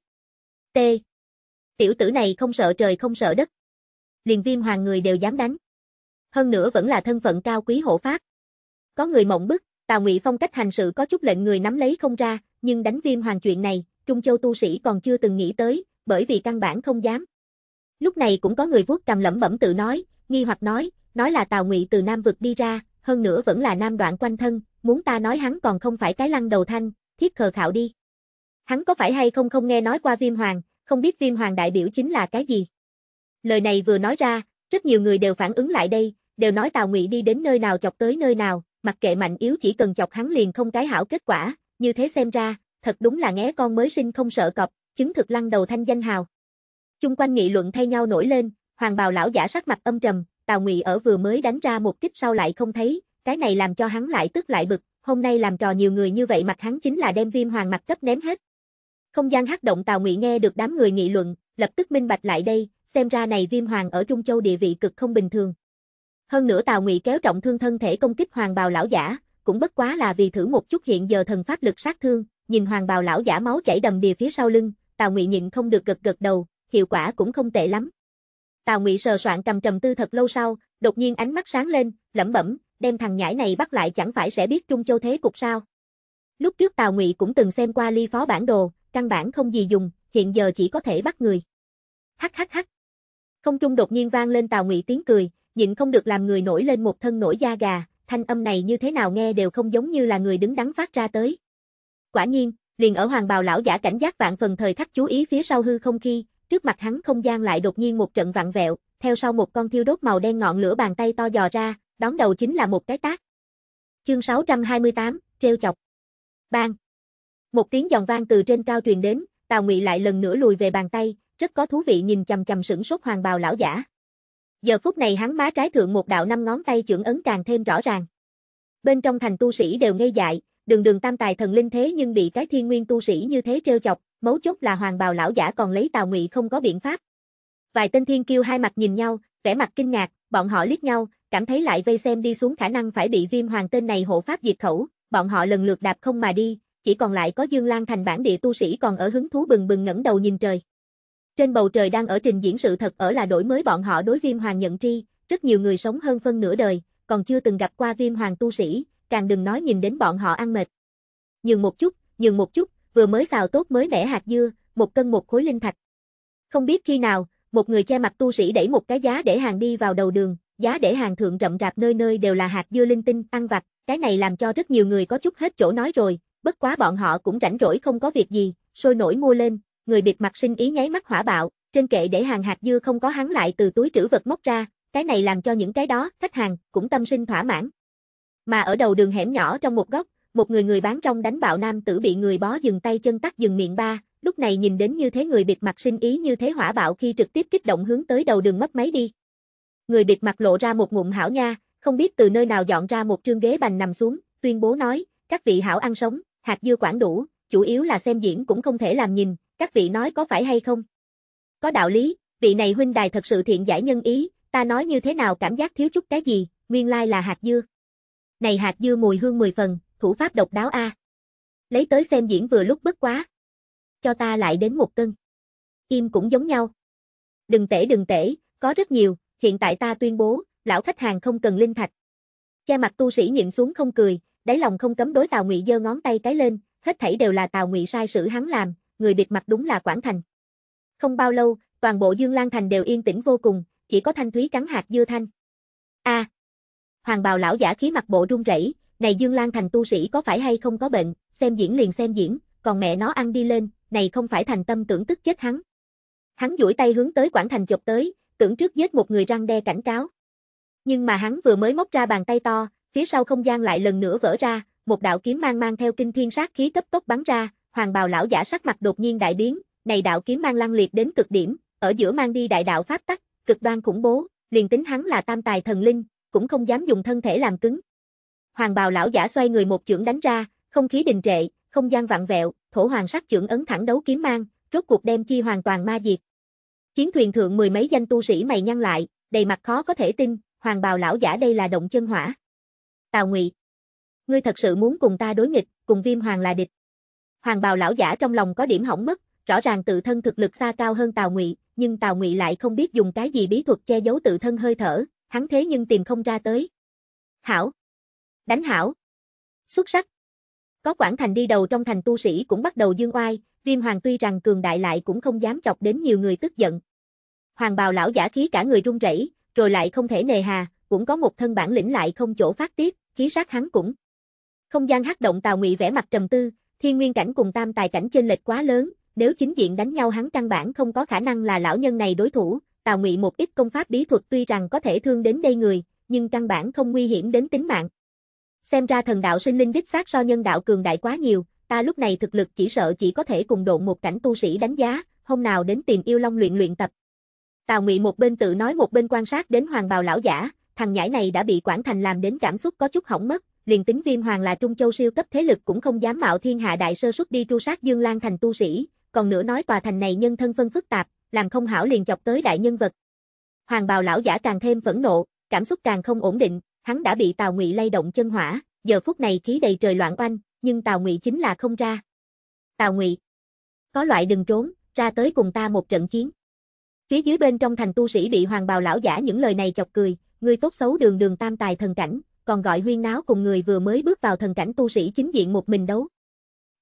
T. Tiểu tử này không sợ trời không sợ đất. Liền Viêm Hoàng người đều dám đánh. Hơn nữa vẫn là thân phận cao quý hộ pháp. Có người mộng bức, Tào Ngụy Phong cách hành sự có chút lệnh người nắm lấy không ra, nhưng đánh viêm hoàng chuyện này, Trung Châu tu sĩ còn chưa từng nghĩ tới, bởi vì căn bản không dám. Lúc này cũng có người vuốt cầm lẩm bẩm tự nói, nghi hoặc nói, nói là Tào Ngụy từ Nam vực đi ra, hơn nữa vẫn là nam đoạn quanh thân, muốn ta nói hắn còn không phải cái lăng đầu thanh, thiết khờ khạo đi. Hắn có phải hay không không nghe nói qua viêm hoàng, không biết viêm hoàng đại biểu chính là cái gì. Lời này vừa nói ra, rất nhiều người đều phản ứng lại đây, đều nói Tào Ngụy đi đến nơi nào chọc tới nơi nào, mặc kệ mạnh yếu chỉ cần chọc hắn liền không cái hảo kết quả, như thế xem ra, thật đúng là ngé con mới sinh không sợ cọp, chứng thực lăn đầu thanh danh hào. Chung quanh nghị luận thay nhau nổi lên, hoàng bào lão giả sắc mặt âm trầm, Tào Ngụy ở vừa mới đánh ra một kích sau lại không thấy, cái này làm cho hắn lại tức lại bực, hôm nay làm trò nhiều người như vậy mặt hắn chính là đem viêm hoàng mặt cấp ném hết. Không gian hắc động Tào Ngụy nghe được đám người nghị luận, lập tức minh bạch lại đây, xem ra này viêm hoàng ở Trung Châu địa vị cực không bình thường. Hơn nữa Tào Ngụy kéo trọng thương thân thể công kích Hoàng Bào lão giả, cũng bất quá là vì thử một chút hiện giờ thần pháp lực sát thương, nhìn Hoàng Bào lão giả máu chảy đầm đìa phía sau lưng, Tào Ngụy nhịn không được gật gật đầu, hiệu quả cũng không tệ lắm. Tào Ngụy sờ soạn cầm trầm tư thật lâu sau, đột nhiên ánh mắt sáng lên, lẩm bẩm, đem thằng nhãi này bắt lại chẳng phải sẽ biết Trung Châu thế cục sao? Lúc trước Tào Ngụy cũng từng xem qua ly phó bản đồ, căn bản không gì dùng, hiện giờ chỉ có thể bắt người. Hắc hắc hắc. Không trung đột nhiên vang lên Tào Ngụy tiếng cười, nhịn không được làm người nổi lên một thân nổi da gà, thanh âm này như thế nào nghe đều không giống như là người đứng đắn phát ra tới. Quả nhiên, liền ở hoàng bào lão giả cảnh giác vạn phần thời khắc chú ý phía sau hư không khi, trước mặt hắn không gian lại đột nhiên một trận vặn vẹo, theo sau một con thiêu đốt màu đen ngọn lửa bàn tay to dò ra, đón đầu chính là một cái tác. Chương 628, treo chọc. Bang. Một tiếng giòn vang từ trên cao truyền đến, Tào Ngụy lại lần nữa lùi về bàn tay, rất có thú vị nhìn chằm chằm sững sốt hoàng bào lão giả. Giờ phút này hắn má trái thượng một đạo năm ngón tay chưởng ấn càng thêm rõ ràng. Bên trong thành tu sĩ đều ngây dại, đường đường tam tài thần linh thế nhưng bị cái thiên nguyên tu sĩ như thế trêu chọc, mấu chốt là hoàng bào lão giả còn lấy tào ngụy không có biện pháp. Vài tên thiên kiêu hai mặt nhìn nhau, vẻ mặt kinh ngạc, bọn họ liếc nhau, cảm thấy lại vây xem đi xuống khả năng phải bị viêm hoàng tên này hộ pháp diệt khẩu, bọn họ lần lượt đạp không mà đi, chỉ còn lại có Dương Lan thành bản địa tu sĩ còn ở hứng thú bừng bừng ngẩng đầu nhìn trời. Trên bầu trời đang ở trình diễn sự thật ở là đổi mới bọn họ đối viêm hoàng nhận tri, rất nhiều người sống hơn phân nửa đời, còn chưa từng gặp qua viêm hoàng tu sĩ, càng đừng nói nhìn đến bọn họ ăn mệt. Nhường một chút, nhường một chút, vừa mới xào tốt mới nẻ hạt dưa, một cân một khối linh thạch. Không biết khi nào, một người che mặt tu sĩ đẩy một cái giá để hàng đi vào đầu đường, giá để hàng thượng rậm rạp nơi nơi đều là hạt dưa linh tinh, ăn vặt, cái này làm cho rất nhiều người có chút hết chỗ nói rồi, bất quá bọn họ cũng rảnh rỗi không có việc gì, sôi nổi mua lên, người biệt mặt sinh ý nháy mắt hỏa bạo, trên kệ để hàng hạt dưa không có hắn lại từ túi trữ vật móc ra, cái này làm cho những cái đó, khách hàng, cũng tâm sinh thỏa mãn. Mà ở đầu đường hẻm nhỏ trong một góc, một người người bán trong đánh bạo nam tử bị người bó dừng tay chân tắt dừng miệng ba, lúc này nhìn đến như thế người biệt mặt sinh ý như thế hỏa bạo khi trực tiếp kích động hướng tới đầu đường mất máy đi. Người biệt mặt lộ ra một ngụm hảo nha, không biết từ nơi nào dọn ra một trương ghế bành nằm xuống, tuyên bố nói, các vị hảo ăn sống, hạt dưa quản đủ, chủ yếu là xem diễn cũng không thể làm nhìn, các vị nói có phải hay không? Có đạo lý, vị này huynh đài thật sự thiện giải nhân ý, ta nói như thế nào cảm giác thiếu chút cái gì, nguyên lai là hạt dưa. Này hạt dưa mùi hương mười phần, thủ pháp độc đáo a. Lấy tới xem diễn vừa lúc bất quá. Cho ta lại đến một cân. im cũng giống nhau. Đừng tể đừng tể, có rất nhiều, hiện tại ta tuyên bố, lão khách hàng không cần linh thạch. Che mặt tu sĩ nhịn xuống không cười, đáy lòng không cấm đối Tào Ngụy giơ ngón tay cái lên, hết thảy đều là Tào Ngụy sai sử hắn làm, người biệt mặt đúng là quản Thành. Không bao lâu, toàn bộ Dương Lan Thành đều yên tĩnh vô cùng, chỉ có thanh thúy cắn hạt dưa thanh. A. À, hoàng bào lão giả khí mặt bộ run rẩy, này Dương Lan Thành tu sĩ có phải hay không có bệnh, xem diễn liền xem diễn, còn mẹ nó ăn đi lên, này không phải thành tâm tưởng tức chết hắn. Hắn duỗi tay hướng tới quản Thành chụp tới, tưởng trước giết một người răng đe cảnh cáo. Nhưng mà hắn vừa mới móc ra bàn tay to, phía sau không gian lại lần nữa vỡ ra, một đạo kiếm mang mang theo kinh thiên sát khí cấp tốc bắn ra, hoàng bào lão giả sắc mặt đột nhiên đại biến, này đạo kiếm mang lăng liệt đến cực điểm, ở giữa mang đi đại đạo pháp tắc, cực đoan khủng bố, liền tính hắn là tam tài thần linh, cũng không dám dùng thân thể làm cứng. Hoàng bào lão giả xoay người một chưởng đánh ra, không khí đình trệ, không gian vặn vẹo, thổ hoàng sắc chưởng ấn thẳng đấu kiếm mang, rốt cuộc đem chi hoàn toàn ma diệt. Chiến thuyền thượng mười mấy danh tu sĩ mày nhăn lại, đầy mặt khó có thể tin, hoàng bào lão giả đây là động chân hỏa. Tào Ngụy, ngươi thật sự muốn cùng ta đối nghịch, cùng Viêm Hoàng là địch. Hoàng bào lão giả trong lòng có điểm hỏng mất, rõ ràng tự thân thực lực xa cao hơn Tào Ngụy, nhưng Tào Ngụy lại không biết dùng cái gì bí thuật che giấu tự thân hơi thở, hắn thế nhưng tìm không ra tới. Hảo. Đánh hảo. Xuất sắc. Có quảng thành đi đầu trong thành tu sĩ cũng bắt đầu dương oai, Viêm Hoàng tuy rằng cường đại lại cũng không dám chọc đến nhiều người tức giận. Hoàng bào lão giả khí cả người run rẩy, rồi lại không thể nề hà, cũng có một thân bản lĩnh lại không chỗ phát tiết, khí sát hắn cũng. Không gian hắc động Tào Ngụy vẻ mặt trầm tư, Thiên nguyên cảnh cùng tam tài cảnh trên lệch quá lớn, nếu chính diện đánh nhau hắn căn bản không có khả năng là lão nhân này đối thủ, Tào Ngụy một ít công pháp bí thuật tuy rằng có thể thương đến đây người, nhưng căn bản không nguy hiểm đến tính mạng. Xem ra thần đạo sinh linh đích xác so nhân đạo cường đại quá nhiều, ta lúc này thực lực chỉ sợ chỉ có thể cùng độn một cảnh tu sĩ đánh giá, hôm nào đến tìm yêu long luyện luyện tập. Tào Ngụy một bên tự nói một bên quan sát đến hoàng bào lão giả, thằng nhãi này đã bị quản Thành làm đến cảm xúc có chút hỏng mất, liền tính viêm hoàng là trung châu siêu cấp thế lực cũng không dám mạo thiên hạ đại sơ xuất đi tru sát Dương Lan thành tu sĩ, còn nữa nói tòa thành này nhân thân phân phức tạp, làm không hảo liền chọc tới đại nhân vật. Hoàng bào lão giả càng thêm phẫn nộ, cảm xúc càng không ổn định, hắn đã bị Tào Ngụy lay động chân hỏa, giờ phút này khí đầy trời loạn oanh, nhưng Tào Ngụy chính là không ra. Tào Ngụy, có loại đừng trốn, ra tới cùng ta một trận chiến. Phía dưới bên trong thành tu sĩ bị Hoàng bào lão giả những lời này chọc cười, người tốt xấu đường đường tam tài thần cảnh, còn gọi huyên náo cùng người vừa mới bước vào thần cảnh tu sĩ chính diện một mình đấu.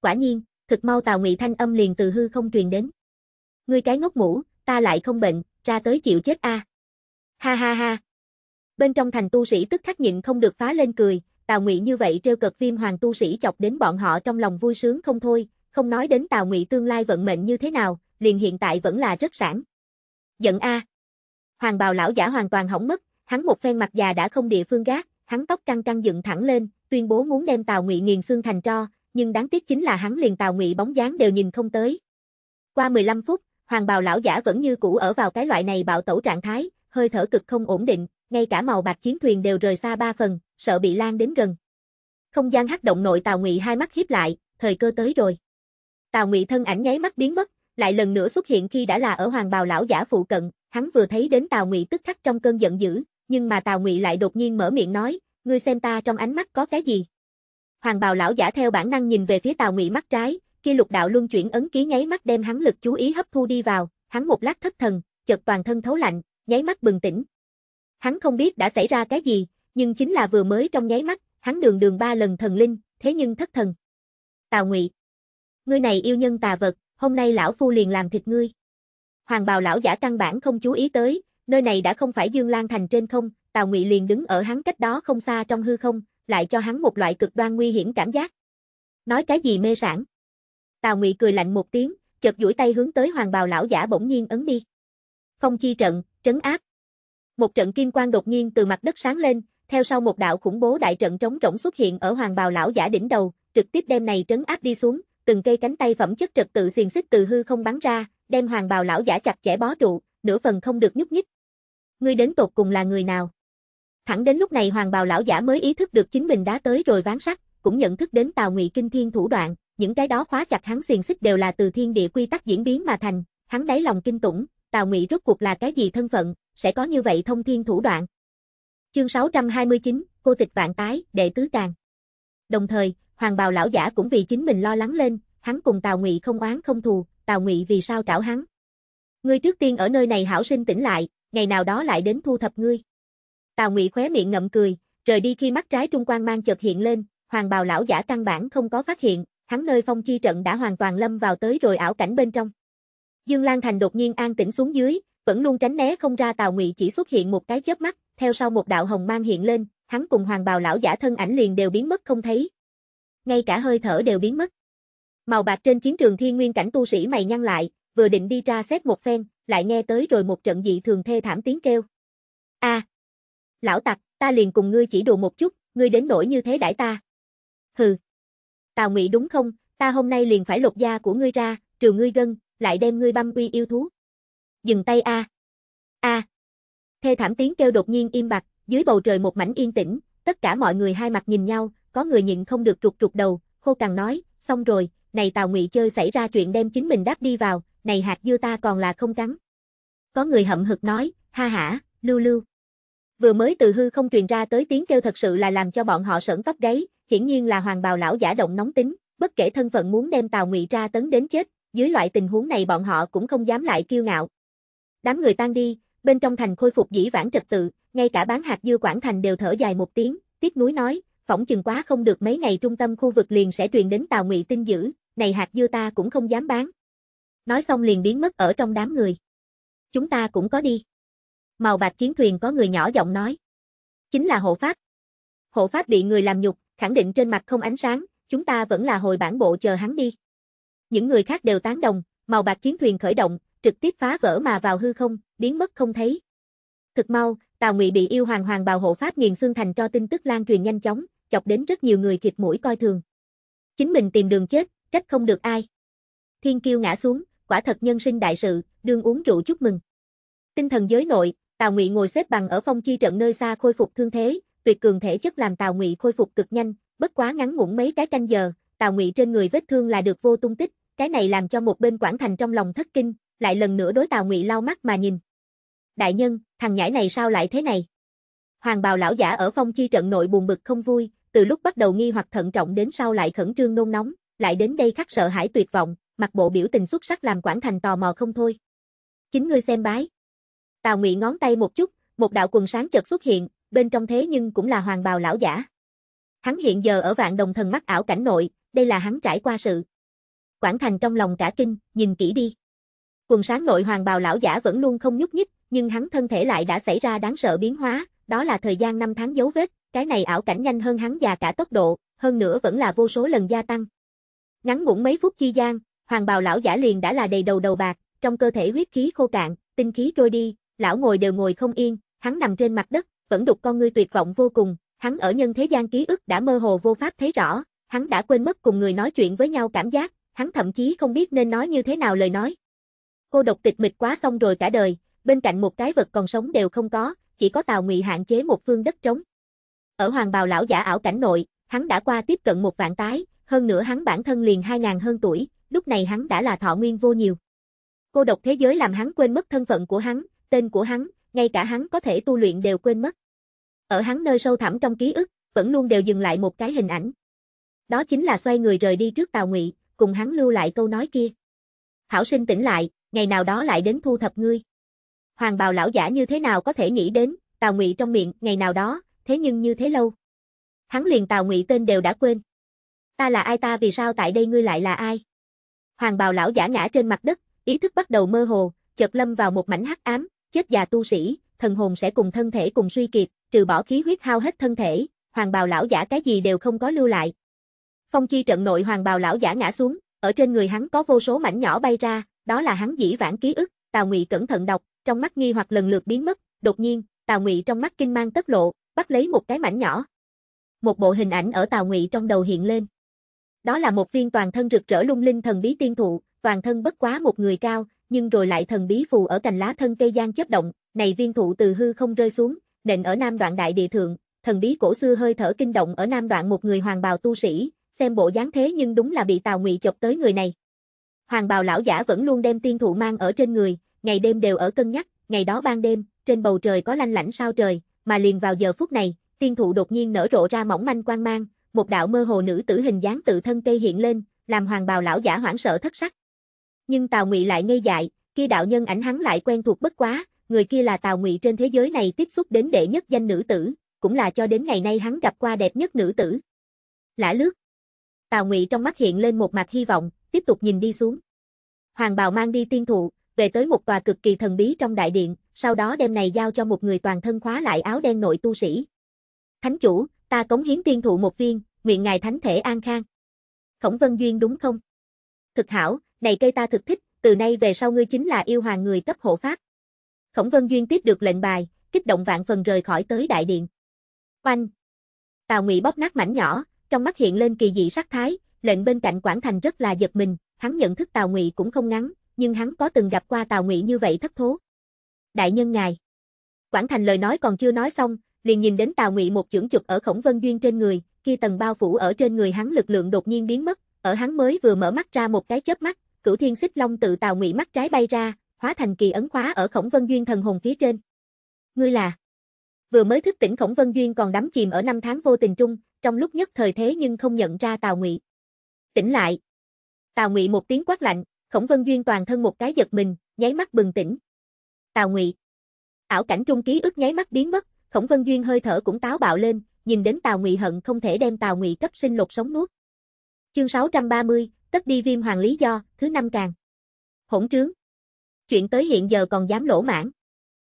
Quả nhiên, thực mau Tào Ngụy thanh âm liền từ hư không truyền đến. Ngươi cái ngốc mũ, ta lại không bệnh, ra tới chịu chết a. À. Ha ha ha. Bên trong thành tu sĩ tức khắc nhịn không được phá lên cười, Tào Ngụy như vậy trêu cực Viêm Hoàng tu sĩ chọc đến bọn họ trong lòng vui sướng không thôi, không nói đến Tào Ngụy tương lai vận mệnh như thế nào, liền hiện tại vẫn là rất sảng. Giận a. À. Hoàng bào lão giả hoàn toàn hỏng mất, hắn một phen mặt già đã không địa phương gác, hắn tóc căng căng dựng thẳng lên, tuyên bố muốn đem Tào Ngụy nghiền xương thành tro, nhưng đáng tiếc chính là hắn liền Tào Ngụy bóng dáng đều nhìn không tới. Qua 15 phút, Hoàng bào lão giả vẫn như cũ ở vào cái loại này bạo tẩu trạng thái, hơi thở cực không ổn định, ngay cả màu bạc chiến thuyền đều rời xa ba phần, sợ bị lan đến gần. Không gian hắc động nội Tào Ngụy hai mắt híp lại, thời cơ tới rồi. Tào Ngụy thân ảnh nháy mắt biến mất, lại lần nữa xuất hiện khi đã là ở Hoàng bào lão giả phụ cận, hắn vừa thấy đến Tào Ngụy tức khắc trong cơn giận dữ, nhưng mà Tào Ngụy lại đột nhiên mở miệng nói, ngươi xem ta trong ánh mắt có cái gì? Hoàng bào lão giả theo bản năng nhìn về phía Tào Ngụy mắt trái, kia lục đạo luân chuyển ấn ký nháy mắt đem hắn lực chú ý hấp thu đi vào, hắn một lát thất thần, chợt toàn thân thấu lạnh, nháy mắt bừng tỉnh. Hắn không biết đã xảy ra cái gì, nhưng chính là vừa mới trong nháy mắt, hắn đường đường ba lần thần linh, thế nhưng thất thần. Tào Ngụy, ngươi này yêu nhân tà vật, hôm nay lão phu liền làm thịt ngươi. Hoàng bào lão giả căn bản không chú ý tới, Nơi này đã không phải Dương Lan Thành trên không, Tào Ngụy liền đứng ở hắn cách đó không xa trong hư không, lại cho hắn một loại cực đoan nguy hiểm cảm giác. Nói cái gì mê sản? Tào Ngụy cười lạnh một tiếng, chợt duỗi tay hướng tới Hoàng Bào lão giả bỗng nhiên ấn đi. Phong chi trận, trấn áp. Một trận kim quang đột nhiên từ mặt đất sáng lên, theo sau một đạo khủng bố đại trận trống rỗng xuất hiện ở Hoàng Bào lão giả đỉnh đầu, trực tiếp đem này trấn áp đi xuống, từng cây cánh tay phẩm chất trật tự xiềng xích từ hư không bắn ra, đem Hoàng Bào lão giả chặt chẽ bó trụ, nửa phần không được nhúc nhích, ngươi đến tột cùng là người nào? Thẳng đến lúc này hoàng bào lão giả mới ý thức được chính mình đã tới rồi ván sắt, cũng nhận thức đến tào ngụy kinh thiên thủ đoạn, những cái đó khóa chặt hắn xiềng xích đều là từ thiên địa quy tắc diễn biến mà thành, hắn đáy lòng kinh tủng, tào ngụy rốt cuộc là cái gì thân phận, sẽ có như vậy thông thiên thủ đoạn. Chương 629, cô tịch vạn tái, đệ tứ càng. Đồng thời, hoàng bào lão giả cũng vì chính mình lo lắng lên, hắn cùng tào ngụy không oán không thù, tào ngụy vì sao trảo hắn. Ngươi trước tiên ở nơi này hảo sinh tỉnh lại, ngày nào đó lại đến thu thập ngươi. Tào Ngụy khóe miệng ngậm cười, rời đi khi mắt trái trung quan mang chợt hiện lên, hoàng bào lão giả căn bản không có phát hiện, hắn nơi phong chi trận đã hoàn toàn lâm vào tới rồi ảo cảnh bên trong. Dương Lan Thành đột nhiên an tĩnh xuống dưới, vẫn luôn tránh né không ra Tào Ngụy chỉ xuất hiện một cái chớp mắt, theo sau một đạo hồng mang hiện lên, hắn cùng hoàng bào lão giả thân ảnh liền đều biến mất không thấy. Ngay cả hơi thở đều biến mất. Màu bạc trên chiến trường thiên nguyên cảnh tu sĩ mày nhăn lại, vừa định đi ra xét một phen, lại nghe tới rồi một trận dị thường thê thảm tiếng kêu. A, à, lão tặc, ta liền cùng ngươi chỉ đùa một chút, ngươi đến nỗi như thế đãi ta. Hừ. Tào Ngụy đúng không, ta hôm nay liền phải lột da của ngươi ra, trừ ngươi gân, lại đem ngươi băm uy yêu thú. Dừng tay a. A. À. Thê thảm tiếng kêu đột nhiên im bặt, dưới bầu trời một mảnh yên tĩnh, tất cả mọi người hai mặt nhìn nhau, có người nhịn không được trục trục đầu, khô càng nói, xong rồi, này Tào Ngụy chơi xảy ra chuyện đem chính mình đáp đi vào, này hạt dưa ta còn là không cắn. Có người hậm hực nói, ha hả, lưu lưu. Vừa mới từ hư không truyền ra tới tiếng kêu thật sự là làm cho bọn họ sởn tóc gáy, hiển nhiên là hoàng bào lão giả động nóng tính, bất kể thân phận muốn đem Tào Ngụy ra tấn đến chết, dưới loại tình huống này bọn họ cũng không dám lại kiêu ngạo. Đám người tan đi, bên trong thành khôi phục dĩ vãng trật tự, ngay cả bán hạt dưa Quảng Thành đều thở dài một tiếng, tiếc núi nói, phỏng chừng quá không được mấy ngày trung tâm khu vực liền sẽ truyền đến Tào Ngụy tin dữ, này hạt dưa ta cũng không dám bán, Nói xong liền biến mất ở trong đám người. Chúng ta cũng có đi. Màu bạc chiến thuyền có người nhỏ giọng nói. Chính là hộ pháp. Hộ pháp bị người làm nhục, khẳng định trên mặt không ánh sáng, chúng ta vẫn là hồi bản bộ chờ hắn đi. Những người khác đều tán đồng, màu bạc chiến thuyền khởi động, trực tiếp phá vỡ mà vào hư không, biến mất không thấy. Thực mau, Tào Ngụy bị yêu hoàng hoàng bào hộ pháp nghiền xương thành cho tin tức lan truyền nhanh chóng, chọc đến rất nhiều người thịt mũi coi thường. Chính mình tìm đường chết, trách không được ai. Thiên kiêu ngã xuống, quả thật nhân sinh đại sự, đương uống rượu chúc mừng. Tinh thần giới nội, Tào Ngụy ngồi xếp bằng ở phong chi trận nơi xa khôi phục thương thế, tuyệt cường thể chất làm Tào Ngụy khôi phục cực nhanh, bất quá ngắn ngủn mấy cái canh giờ, Tào Ngụy trên người vết thương là được vô tung tích, cái này làm cho một bên quản Thành trong lòng thất kinh, lại lần nữa đối Tào Ngụy lau mắt mà nhìn. Đại nhân, thằng nhãi này sao lại thế này? Hoàng bào lão giả ở phong chi trận nội buồn bực không vui, từ lúc bắt đầu nghi hoặc thận trọng đến sau lại khẩn trương nôn nóng, lại đến đây khắc sợ hãi tuyệt vọng, mặt bộ biểu tình xuất sắc làm quản Thành tò mò không thôi. Chính ngươi xem bái. Tào Ngụy ngón tay một chút, một đạo quần sáng chợt xuất hiện, bên trong thế nhưng cũng là hoàng bào lão giả. Hắn hiện giờ ở vạn đồng thần mắt ảo cảnh nội, đây là hắn trải qua sự. quản Thành trong lòng cả kinh, nhìn kỹ đi. Quần sáng nội hoàng bào lão giả vẫn luôn không nhúc nhích, nhưng hắn thân thể lại đã xảy ra đáng sợ biến hóa, đó là thời gian năm tháng dấu vết, cái này ảo cảnh nhanh hơn hắn già cả tốc độ, hơn nữa vẫn là vô số lần gia tăng. Ngắn ngủn mấy phút chi gian, Hoàng bào lão giả liền đã là đầy đầu đầu bạc, trong cơ thể huyết khí khô cạn, tinh khí trôi đi, lão ngồi đều ngồi không yên, hắn nằm trên mặt đất, vẫn đục con ngươi tuyệt vọng vô cùng, hắn ở nhân thế gian ký ức đã mơ hồ vô pháp thấy rõ, hắn đã quên mất cùng người nói chuyện với nhau cảm giác, hắn thậm chí không biết nên nói như thế nào lời nói. Cô độc tịch mịch quá xong rồi cả đời, bên cạnh một cái vật còn sống đều không có, chỉ có Tào Ngụy hạn chế một phương đất trống. Ở Hoàng Bào lão giả ảo cảnh nội, hắn đã qua tiếp cận một vạn tái, hơn nữa hắn bản thân liền 2000 hơn tuổi, lúc này hắn đã là thọ nguyên vô nhiều. Cô độc thế giới làm hắn quên mất thân phận của hắn, tên của hắn, ngay cả hắn có thể tu luyện đều quên mất. Ở hắn nơi sâu thẳm trong ký ức, vẫn luôn đều dừng lại một cái hình ảnh. Đó chính là xoay người rời đi trước Tào Ngụy, cùng hắn lưu lại câu nói kia. Hảo sinh tỉnh lại, ngày nào đó lại đến thu thập ngươi. Hoàng bào lão giả như thế nào có thể nghĩ đến, Tào Ngụy trong miệng, ngày nào đó, thế nhưng như thế lâu. Hắn liền Tào Ngụy tên đều đã quên. Ta là ai ta vì sao tại đây ngươi lại là ai? Hoàng bào lão giả ngã trên mặt đất, ý thức bắt đầu mơ hồ, chợt lâm vào một mảnh hắc ám, chết già tu sĩ, thần hồn sẽ cùng thân thể cùng suy kiệt, trừ bỏ khí huyết hao hết thân thể, hoàng bào lão giả cái gì đều không có lưu lại. Phong chi trận nội hoàng bào lão giả ngã xuống, ở trên người hắn có vô số mảnh nhỏ bay ra, đó là hắn dĩ vãng ký ức, Tào Ngụy cẩn thận đọc, trong mắt nghi hoặc lần lượt biến mất, đột nhiên, Tào Ngụy trong mắt kinh mang tất lộ, bắt lấy một cái mảnh nhỏ. Một bộ hình ảnh ở Tào Ngụy trong đầu hiện lên. Đó là một viên toàn thân rực rỡ lung linh thần bí tiên thụ, toàn thân bất quá một người cao, nhưng rồi lại thần bí phù ở cành lá thân cây gian chấp động, này viên thụ từ hư không rơi xuống, nện ở nam đoạn đại địa thượng, thần bí cổ xưa hơi thở kinh động ở nam đoạn một người hoàng bào tu sĩ, xem bộ dáng thế nhưng đúng là bị Tào Ngụy chọc tới người này. Hoàng bào lão giả vẫn luôn đem tiên thụ mang ở trên người, ngày đêm đều ở cân nhắc, ngày đó ban đêm, trên bầu trời có lanh lảnh sao trời, mà liền vào giờ phút này, tiên thụ đột nhiên nở rộ ra mỏng manh quang mang, một đạo mơ hồ nữ tử hình dáng tự thân cây hiện lên, làm hoàng bào lão giả hoảng sợ thất sắc. Nhưng Tào Ngụy lại ngây dại, kia đạo nhân ảnh hắn lại quen thuộc bất quá, người kia là Tào Ngụy trên thế giới này tiếp xúc đến đệ nhất danh nữ tử, cũng là cho đến ngày nay hắn gặp qua đẹp nhất nữ tử. Lã lướt. Tào Ngụy trong mắt hiện lên một mặt hy vọng, tiếp tục nhìn đi xuống. Hoàng bào mang đi tiên thụ, về tới một tòa cực kỳ thần bí trong đại điện, sau đó đem này giao cho một người toàn thân khóa lại áo đen nội tu sĩ. Thánh chủ, Ta cống hiến tiên thụ một viên, nguyện ngài thánh thể an khang. Khổng Vân Duyên đúng không? Thực hảo, này cây ta thực thích, từ nay về sau ngươi chính là yêu hoàng người cấp hộ pháp. Khổng Vân Duyên tiếp được lệnh bài, kích động vạn phần rời khỏi tới đại điện. Oanh! Tào Ngụy bóp nát mảnh nhỏ, trong mắt hiện lên kỳ dị sắc thái, lệnh bên cạnh Quảng Thành rất là giật mình, hắn nhận thức Tào Ngụy cũng không ngắn, nhưng hắn có từng gặp qua Tào Ngụy như vậy thất thố. Đại nhân ngài. Quảng Thành lời nói còn chưa nói xong, liền nhìn đến Tào Ngụy một chưởng chụp ở Khổng Vân Duyên trên người, kia tầng bao phủ ở trên người hắn lực lượng đột nhiên biến mất, ở hắn mới vừa mở mắt ra một cái chớp mắt, Cửu Thiên Xích Long tự Tào Ngụy mắt trái bay ra, hóa thành kỳ ấn khóa ở Khổng Vân Duyên thần hồn phía trên. Ngươi là? Vừa mới thức tỉnh Khổng Vân Duyên còn đắm chìm ở năm tháng vô tình trung, trong lúc nhất thời thế nhưng không nhận ra Tào Ngụy. Tỉnh lại. Tào Ngụy một tiếng quát lạnh, Khổng Vân Duyên toàn thân một cái giật mình, nháy mắt bừng tỉnh. Tào Ngụy. Ảo cảnh trung ký ức nháy mắt biến mất, Khổng Vân Duyên hơi thở cũng táo bạo lên, nhìn đến Tào Ngụy hận không thể đem Tào Ngụy cấp sinh lột sống nuốt. Chương 630, tất đi viêm hoàng lý do, thứ năm càng. Hỗn trướng. Chuyện tới hiện giờ còn dám lỗ mãn.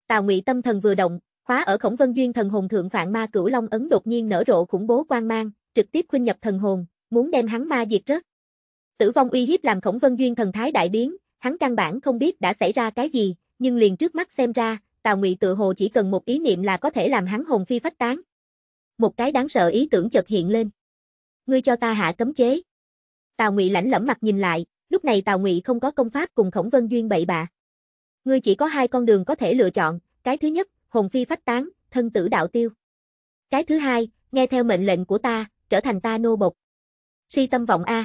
Tào Ngụy tâm thần vừa động, khóa ở Khổng Vân Duyên thần hồn thượng phạn ma cửu long ấn đột nhiên nở rộ khủng bố quang mang, trực tiếp khuynh nhập thần hồn, muốn đem hắn ma diệt rớt. Tử vong uy hiếp làm Khổng Vân Duyên thần thái đại biến, hắn căn bản không biết đã xảy ra cái gì, nhưng liền trước mắt xem ra, Tào Ngụy tự hồ chỉ cần một ý niệm là có thể làm hắn hồn phi phách tán. Một cái đáng sợ ý tưởng chợt hiện lên. Ngươi cho ta hạ cấm chế. Tào Ngụy lãnh lẫm mặt nhìn lại, lúc này Tào Ngụy không có công pháp cùng Khổng Vân Duyên bậy bạ. Ngươi chỉ có hai con đường có thể lựa chọn, cái thứ nhất, hồn phi phách tán, thân tử đạo tiêu. Cái thứ hai, nghe theo mệnh lệnh của ta, trở thành ta nô bộc. Si tâm vọng a.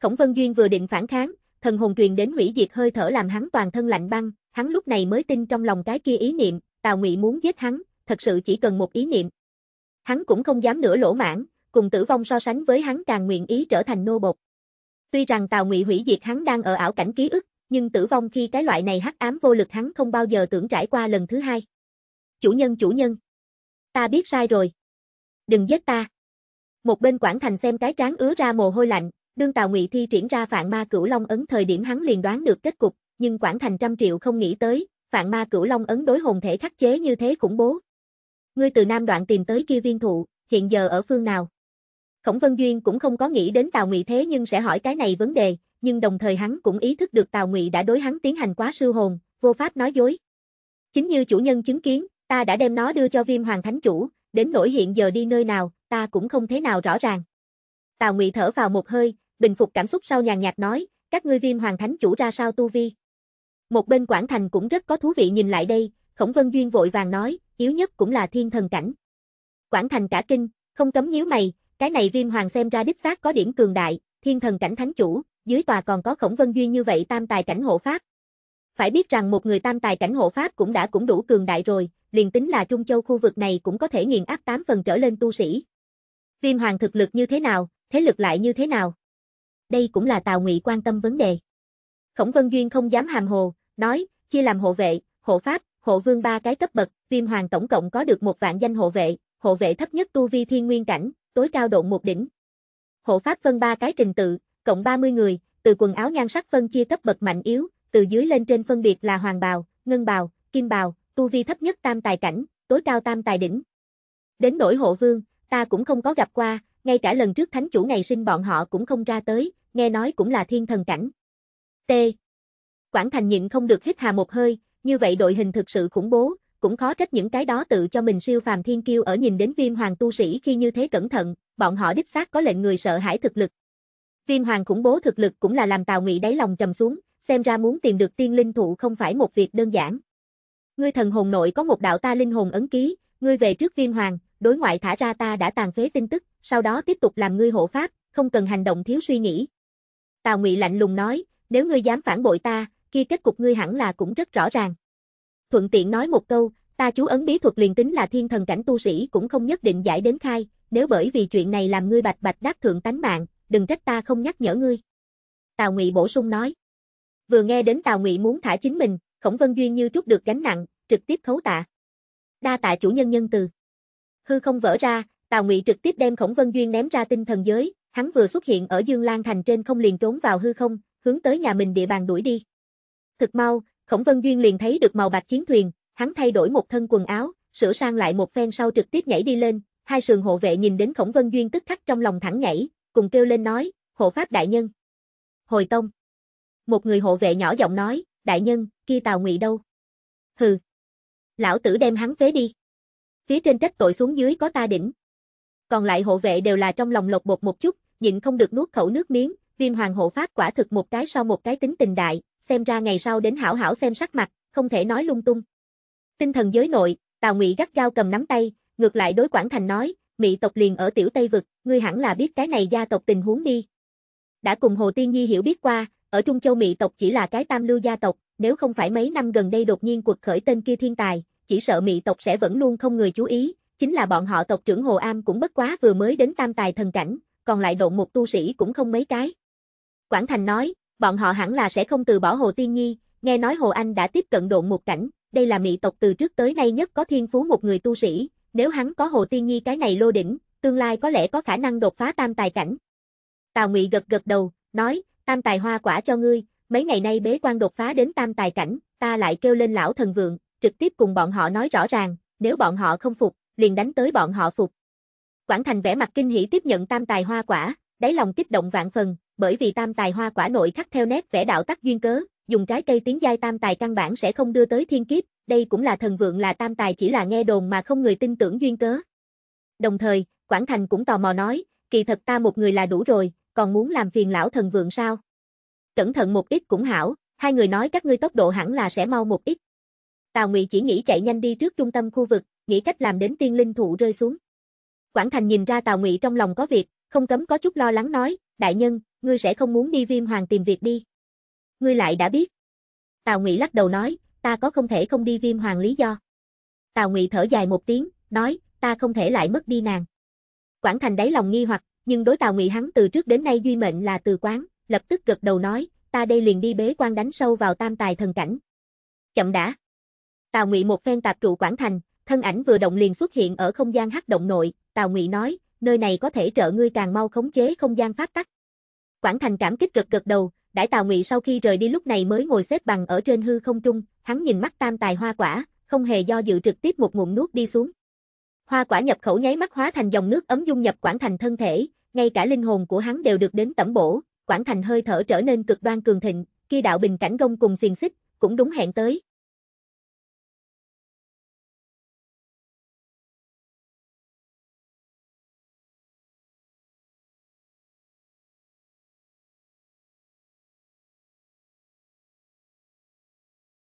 Khổng Vân Duyên vừa định phản kháng, thần hồn truyền đến hủy diệt hơi thở làm hắn toàn thân lạnh băng, Hắn lúc này mới tin trong lòng cái kia ý niệm, Tào Ngụy muốn giết hắn, thật sự chỉ cần một ý niệm. Hắn cũng không dám nữa lỗ mãn, cùng tử vong so sánh với hắn càng nguyện ý trở thành nô bộc. Tuy rằng Tào Ngụy hủy diệt hắn đang ở ảo cảnh ký ức, nhưng tử vong khi cái loại này hắc ám vô lực hắn không bao giờ tưởng trải qua lần thứ hai. Chủ nhân chủ nhân, ta biết sai rồi. Đừng giết ta. Một bên quản Thành xem cái trán ứa ra mồ hôi lạnh, đương Tào Ngụy thi triển ra Phạn Ma Cửu Long ấn thời điểm hắn liền đoán được kết cục, nhưng quản Thành trăm triệu không nghĩ tới, Phạn Ma Cửu Long ấn đối hồn thể khắc chế như thế khủng bố. Ngươi từ Nam Đoạn tìm tới kia viên thụ, hiện giờ ở phương nào? Khổng Vân Duyên cũng không có nghĩ đến Tào Ngụy thế nhưng sẽ hỏi cái này vấn đề, nhưng đồng thời hắn cũng ý thức được Tào Ngụy đã đối hắn tiến hành quá sư hồn, vô pháp nói dối. Chính như chủ nhân chứng kiến, ta đã đem nó đưa cho Viêm Hoàng Thánh chủ, đến nỗi hiện giờ đi nơi nào, ta cũng không thế nào rõ ràng. Tào Ngụy thở vào một hơi, bình phục cảm xúc sau nhàn nhạt nói, các ngươi Viêm Hoàng Thánh chủ ra sao tu vi? Một bên Quảng Thành cũng rất có thú vị nhìn lại đây, Khổng Vân Duyên vội vàng nói, yếu nhất cũng là thiên thần cảnh. Quảng Thành cả kinh, không cấm nhíu mày, cái này viêm hoàng xem ra đích xác có điểm cường đại, thiên thần cảnh thánh chủ, dưới tòa còn có Khổng Vân Duyên như vậy tam tài cảnh hộ pháp. Phải biết rằng một người tam tài cảnh hộ pháp cũng đã cũng đủ cường đại rồi, liền tính là Trung Châu khu vực này cũng có thể nghiền áp 8 phần trở lên tu sĩ. Viêm hoàng thực lực như thế nào, thế lực lại như thế nào? Đây cũng là Tào Ngụy quan tâm vấn đề. Khổng Vân Duyên không dám hàm hồ, nói, chia làm hộ vệ, hộ pháp, hộ vương ba cái cấp bậc, viêm hoàng tổng cộng có được một vạn danh hộ vệ, hộ vệ thấp nhất tu vi thiên nguyên cảnh, tối cao độ một đỉnh. Hộ pháp phân ba cái trình tự, cộng 30 người, từ quần áo nhan sắc phân chia cấp bậc mạnh yếu, từ dưới lên trên phân biệt là hoàng bào, ngân bào, kim bào, tu vi thấp nhất tam tài cảnh, tối cao tam tài đỉnh. Đến nỗi hộ vương, ta cũng không có gặp qua, ngay cả lần trước thánh chủ ngày sinh bọn họ cũng không ra tới, nghe nói cũng là thiên thần cảnh. T. Quảng Thành nhịn không được hít hà một hơi, như vậy đội hình thực sự khủng bố, cũng khó trách những cái đó tự cho mình siêu phàm thiên kiêu ở nhìn đến viêm hoàng tu sĩ khi như thế cẩn thận, bọn họ đích xác có lệnh người sợ hãi thực lực. Viêm hoàng khủng bố thực lực cũng là làm Tào Ngụy đáy lòng trầm xuống, xem ra muốn tìm được tiên linh thụ không phải một việc đơn giản. Ngươi thần hồn nội có một đạo ta linh hồn ấn ký, ngươi về trước viêm hoàng, đối ngoại thả ra ta đã tàn phế tin tức, sau đó tiếp tục làm ngươi hộ pháp, không cần hành động thiếu suy nghĩ. Tào Ngụy lạnh lùng nói, nếu ngươi dám phản bội ta, kia kết cục ngươi hẳn là cũng rất rõ ràng. Thuận tiện nói một câu, ta chú ấn bí thuật liền tính là thiên thần cảnh tu sĩ cũng không nhất định giải đến khai, nếu bởi vì chuyện này làm ngươi bạch bạch đắc thượng tánh mạng, đừng trách ta không nhắc nhở ngươi. Tào Ngụy bổ sung nói. Vừa nghe đến Tào Ngụy muốn thả chính mình, Khổng Vân Duyên như chút được gánh nặng, trực tiếp khấu tạ. Đa tạ chủ nhân nhân từ. Hư không vỡ ra, Tào Ngụy trực tiếp đem Khổng Vân Duyên ném ra tinh thần giới, hắn vừa xuất hiện ở Dương Lan thành trên không liền trốn vào hư không, hướng tới nhà mình địa bàn đuổi đi. Thực mau, Khổng Vân Duyên liền thấy được màu bạc chiến thuyền, hắn thay đổi một thân quần áo, sửa sang lại một phen sau trực tiếp nhảy đi lên, hai sườn hộ vệ nhìn đến Khổng Vân Duyên tức khắc trong lòng thẳng nhảy, cùng kêu lên nói, hộ pháp đại nhân. Hồi tông. Một người hộ vệ nhỏ giọng nói, đại nhân, kia tàu ngụy đâu? Hừ. Lão tử đem hắn phế đi. Phía trên trách tội xuống dưới có ta đỉnh. Còn lại hộ vệ đều là trong lòng lột bột một chút, nhịn không được nuốt khẩu nước miếng, viêm hoàng hộ pháp quả thực một cái sau một cái tính tình đại, xem ra ngày sau đến hảo hảo xem sắc mặt, không thể nói lung tung. Tinh thần giới nội, Tào Ngụy gắt gao cầm nắm tay, ngược lại đối Quảng Thành nói, Mị tộc liền ở tiểu Tây vực, ngươi hẳn là biết cái này gia tộc tình huống đi. Đã cùng Hồ Tiên Nhi hiểu biết qua, ở Trung Châu Mị tộc chỉ là cái tam lưu gia tộc, nếu không phải mấy năm gần đây đột nhiên cuộc khởi tên kia thiên tài, chỉ sợ Mị tộc sẽ vẫn luôn không người chú ý, chính là bọn họ tộc trưởng Hồ Am cũng bất quá vừa mới đến tam tài thần cảnh, còn lại độ một tu sĩ cũng không mấy cái. Quảng Thành nói, bọn họ hẳn là sẽ không từ bỏ Hồ Tiên Nhi, nghe nói Hồ Anh đã tiếp cận độn một cảnh, đây là mỹ tộc từ trước tới nay nhất có thiên phú một người tu sĩ, nếu hắn có Hồ Tiên Nhi cái này lô đỉnh, tương lai có lẽ có khả năng đột phá tam tài cảnh. Tào Ngụy gật gật đầu, nói, tam tài hoa quả cho ngươi, mấy ngày nay bế quan đột phá đến tam tài cảnh, ta lại kêu lên lão thần vượng, trực tiếp cùng bọn họ nói rõ ràng, nếu bọn họ không phục, liền đánh tới bọn họ phục. Quảng Thành vẻ mặt kinh hỉ tiếp nhận tam tài hoa quả, đáy lòng kích động vạn phần, bởi vì tam tài hoa quả nội khắc theo nét vẽ đạo tắc duyên cớ, dùng trái cây tiếng giai tam tài căn bản sẽ không đưa tới thiên kiếp, đây cũng là thần vượng là tam tài chỉ là nghe đồn mà không người tin tưởng duyên cớ. Đồng thời, Quảng Thành cũng tò mò nói, kỳ thật ta một người là đủ rồi, còn muốn làm phiền lão thần vượng sao? Cẩn thận một ít cũng hảo, hai người nói các ngươi tốc độ hẳn là sẽ mau một ít. Tào Ngụy chỉ nghĩ chạy nhanh đi trước trung tâm khu vực, nghĩ cách làm đến tiên linh thụ rơi xuống. Quảng Thành nhìn ra Tào Ngụy trong lòng có việc, không cấm có chút lo lắng nói, đại nhân, ngươi sẽ không muốn đi viêm hoàng tìm việc đi. Ngươi lại đã biết. Tào Ngụy lắc đầu nói, ta có không thể không đi viêm hoàng lý do. Tào Ngụy thở dài một tiếng, nói, ta không thể lại mất đi nàng. Quảng Thành đáy lòng nghi hoặc, nhưng đối Tào Ngụy hắn từ trước đến nay duy mệnh là từ quán, lập tức gật đầu nói, ta đây liền đi bế quan đánh sâu vào tam tài thần cảnh. Chậm đã. Tào Ngụy một phen tạp trụ Quảng Thành, thân ảnh vừa động liền xuất hiện ở không gian hắc động nội, Tào Ngụy nói, nơi này có thể trợ ngươi càng mau khống chế không gian pháp tắc. Quảng Thành cảm kích cực cực đầu, đại Tào Ngụy sau khi rời đi lúc này mới ngồi xếp bằng ở trên hư không trung, hắn nhìn mắt tam tài hoa quả, không hề do dự trực tiếp một ngụm nuốt đi xuống. Hoa quả nhập khẩu nháy mắt hóa thành dòng nước ấm dung nhập Quảng Thành thân thể, ngay cả linh hồn của hắn đều được đến tẩm bổ, Quảng Thành hơi thở trở nên cực đoan cường thịnh, kia đạo bình cảnh công cùng xiềng xích, cũng đúng hẹn tới.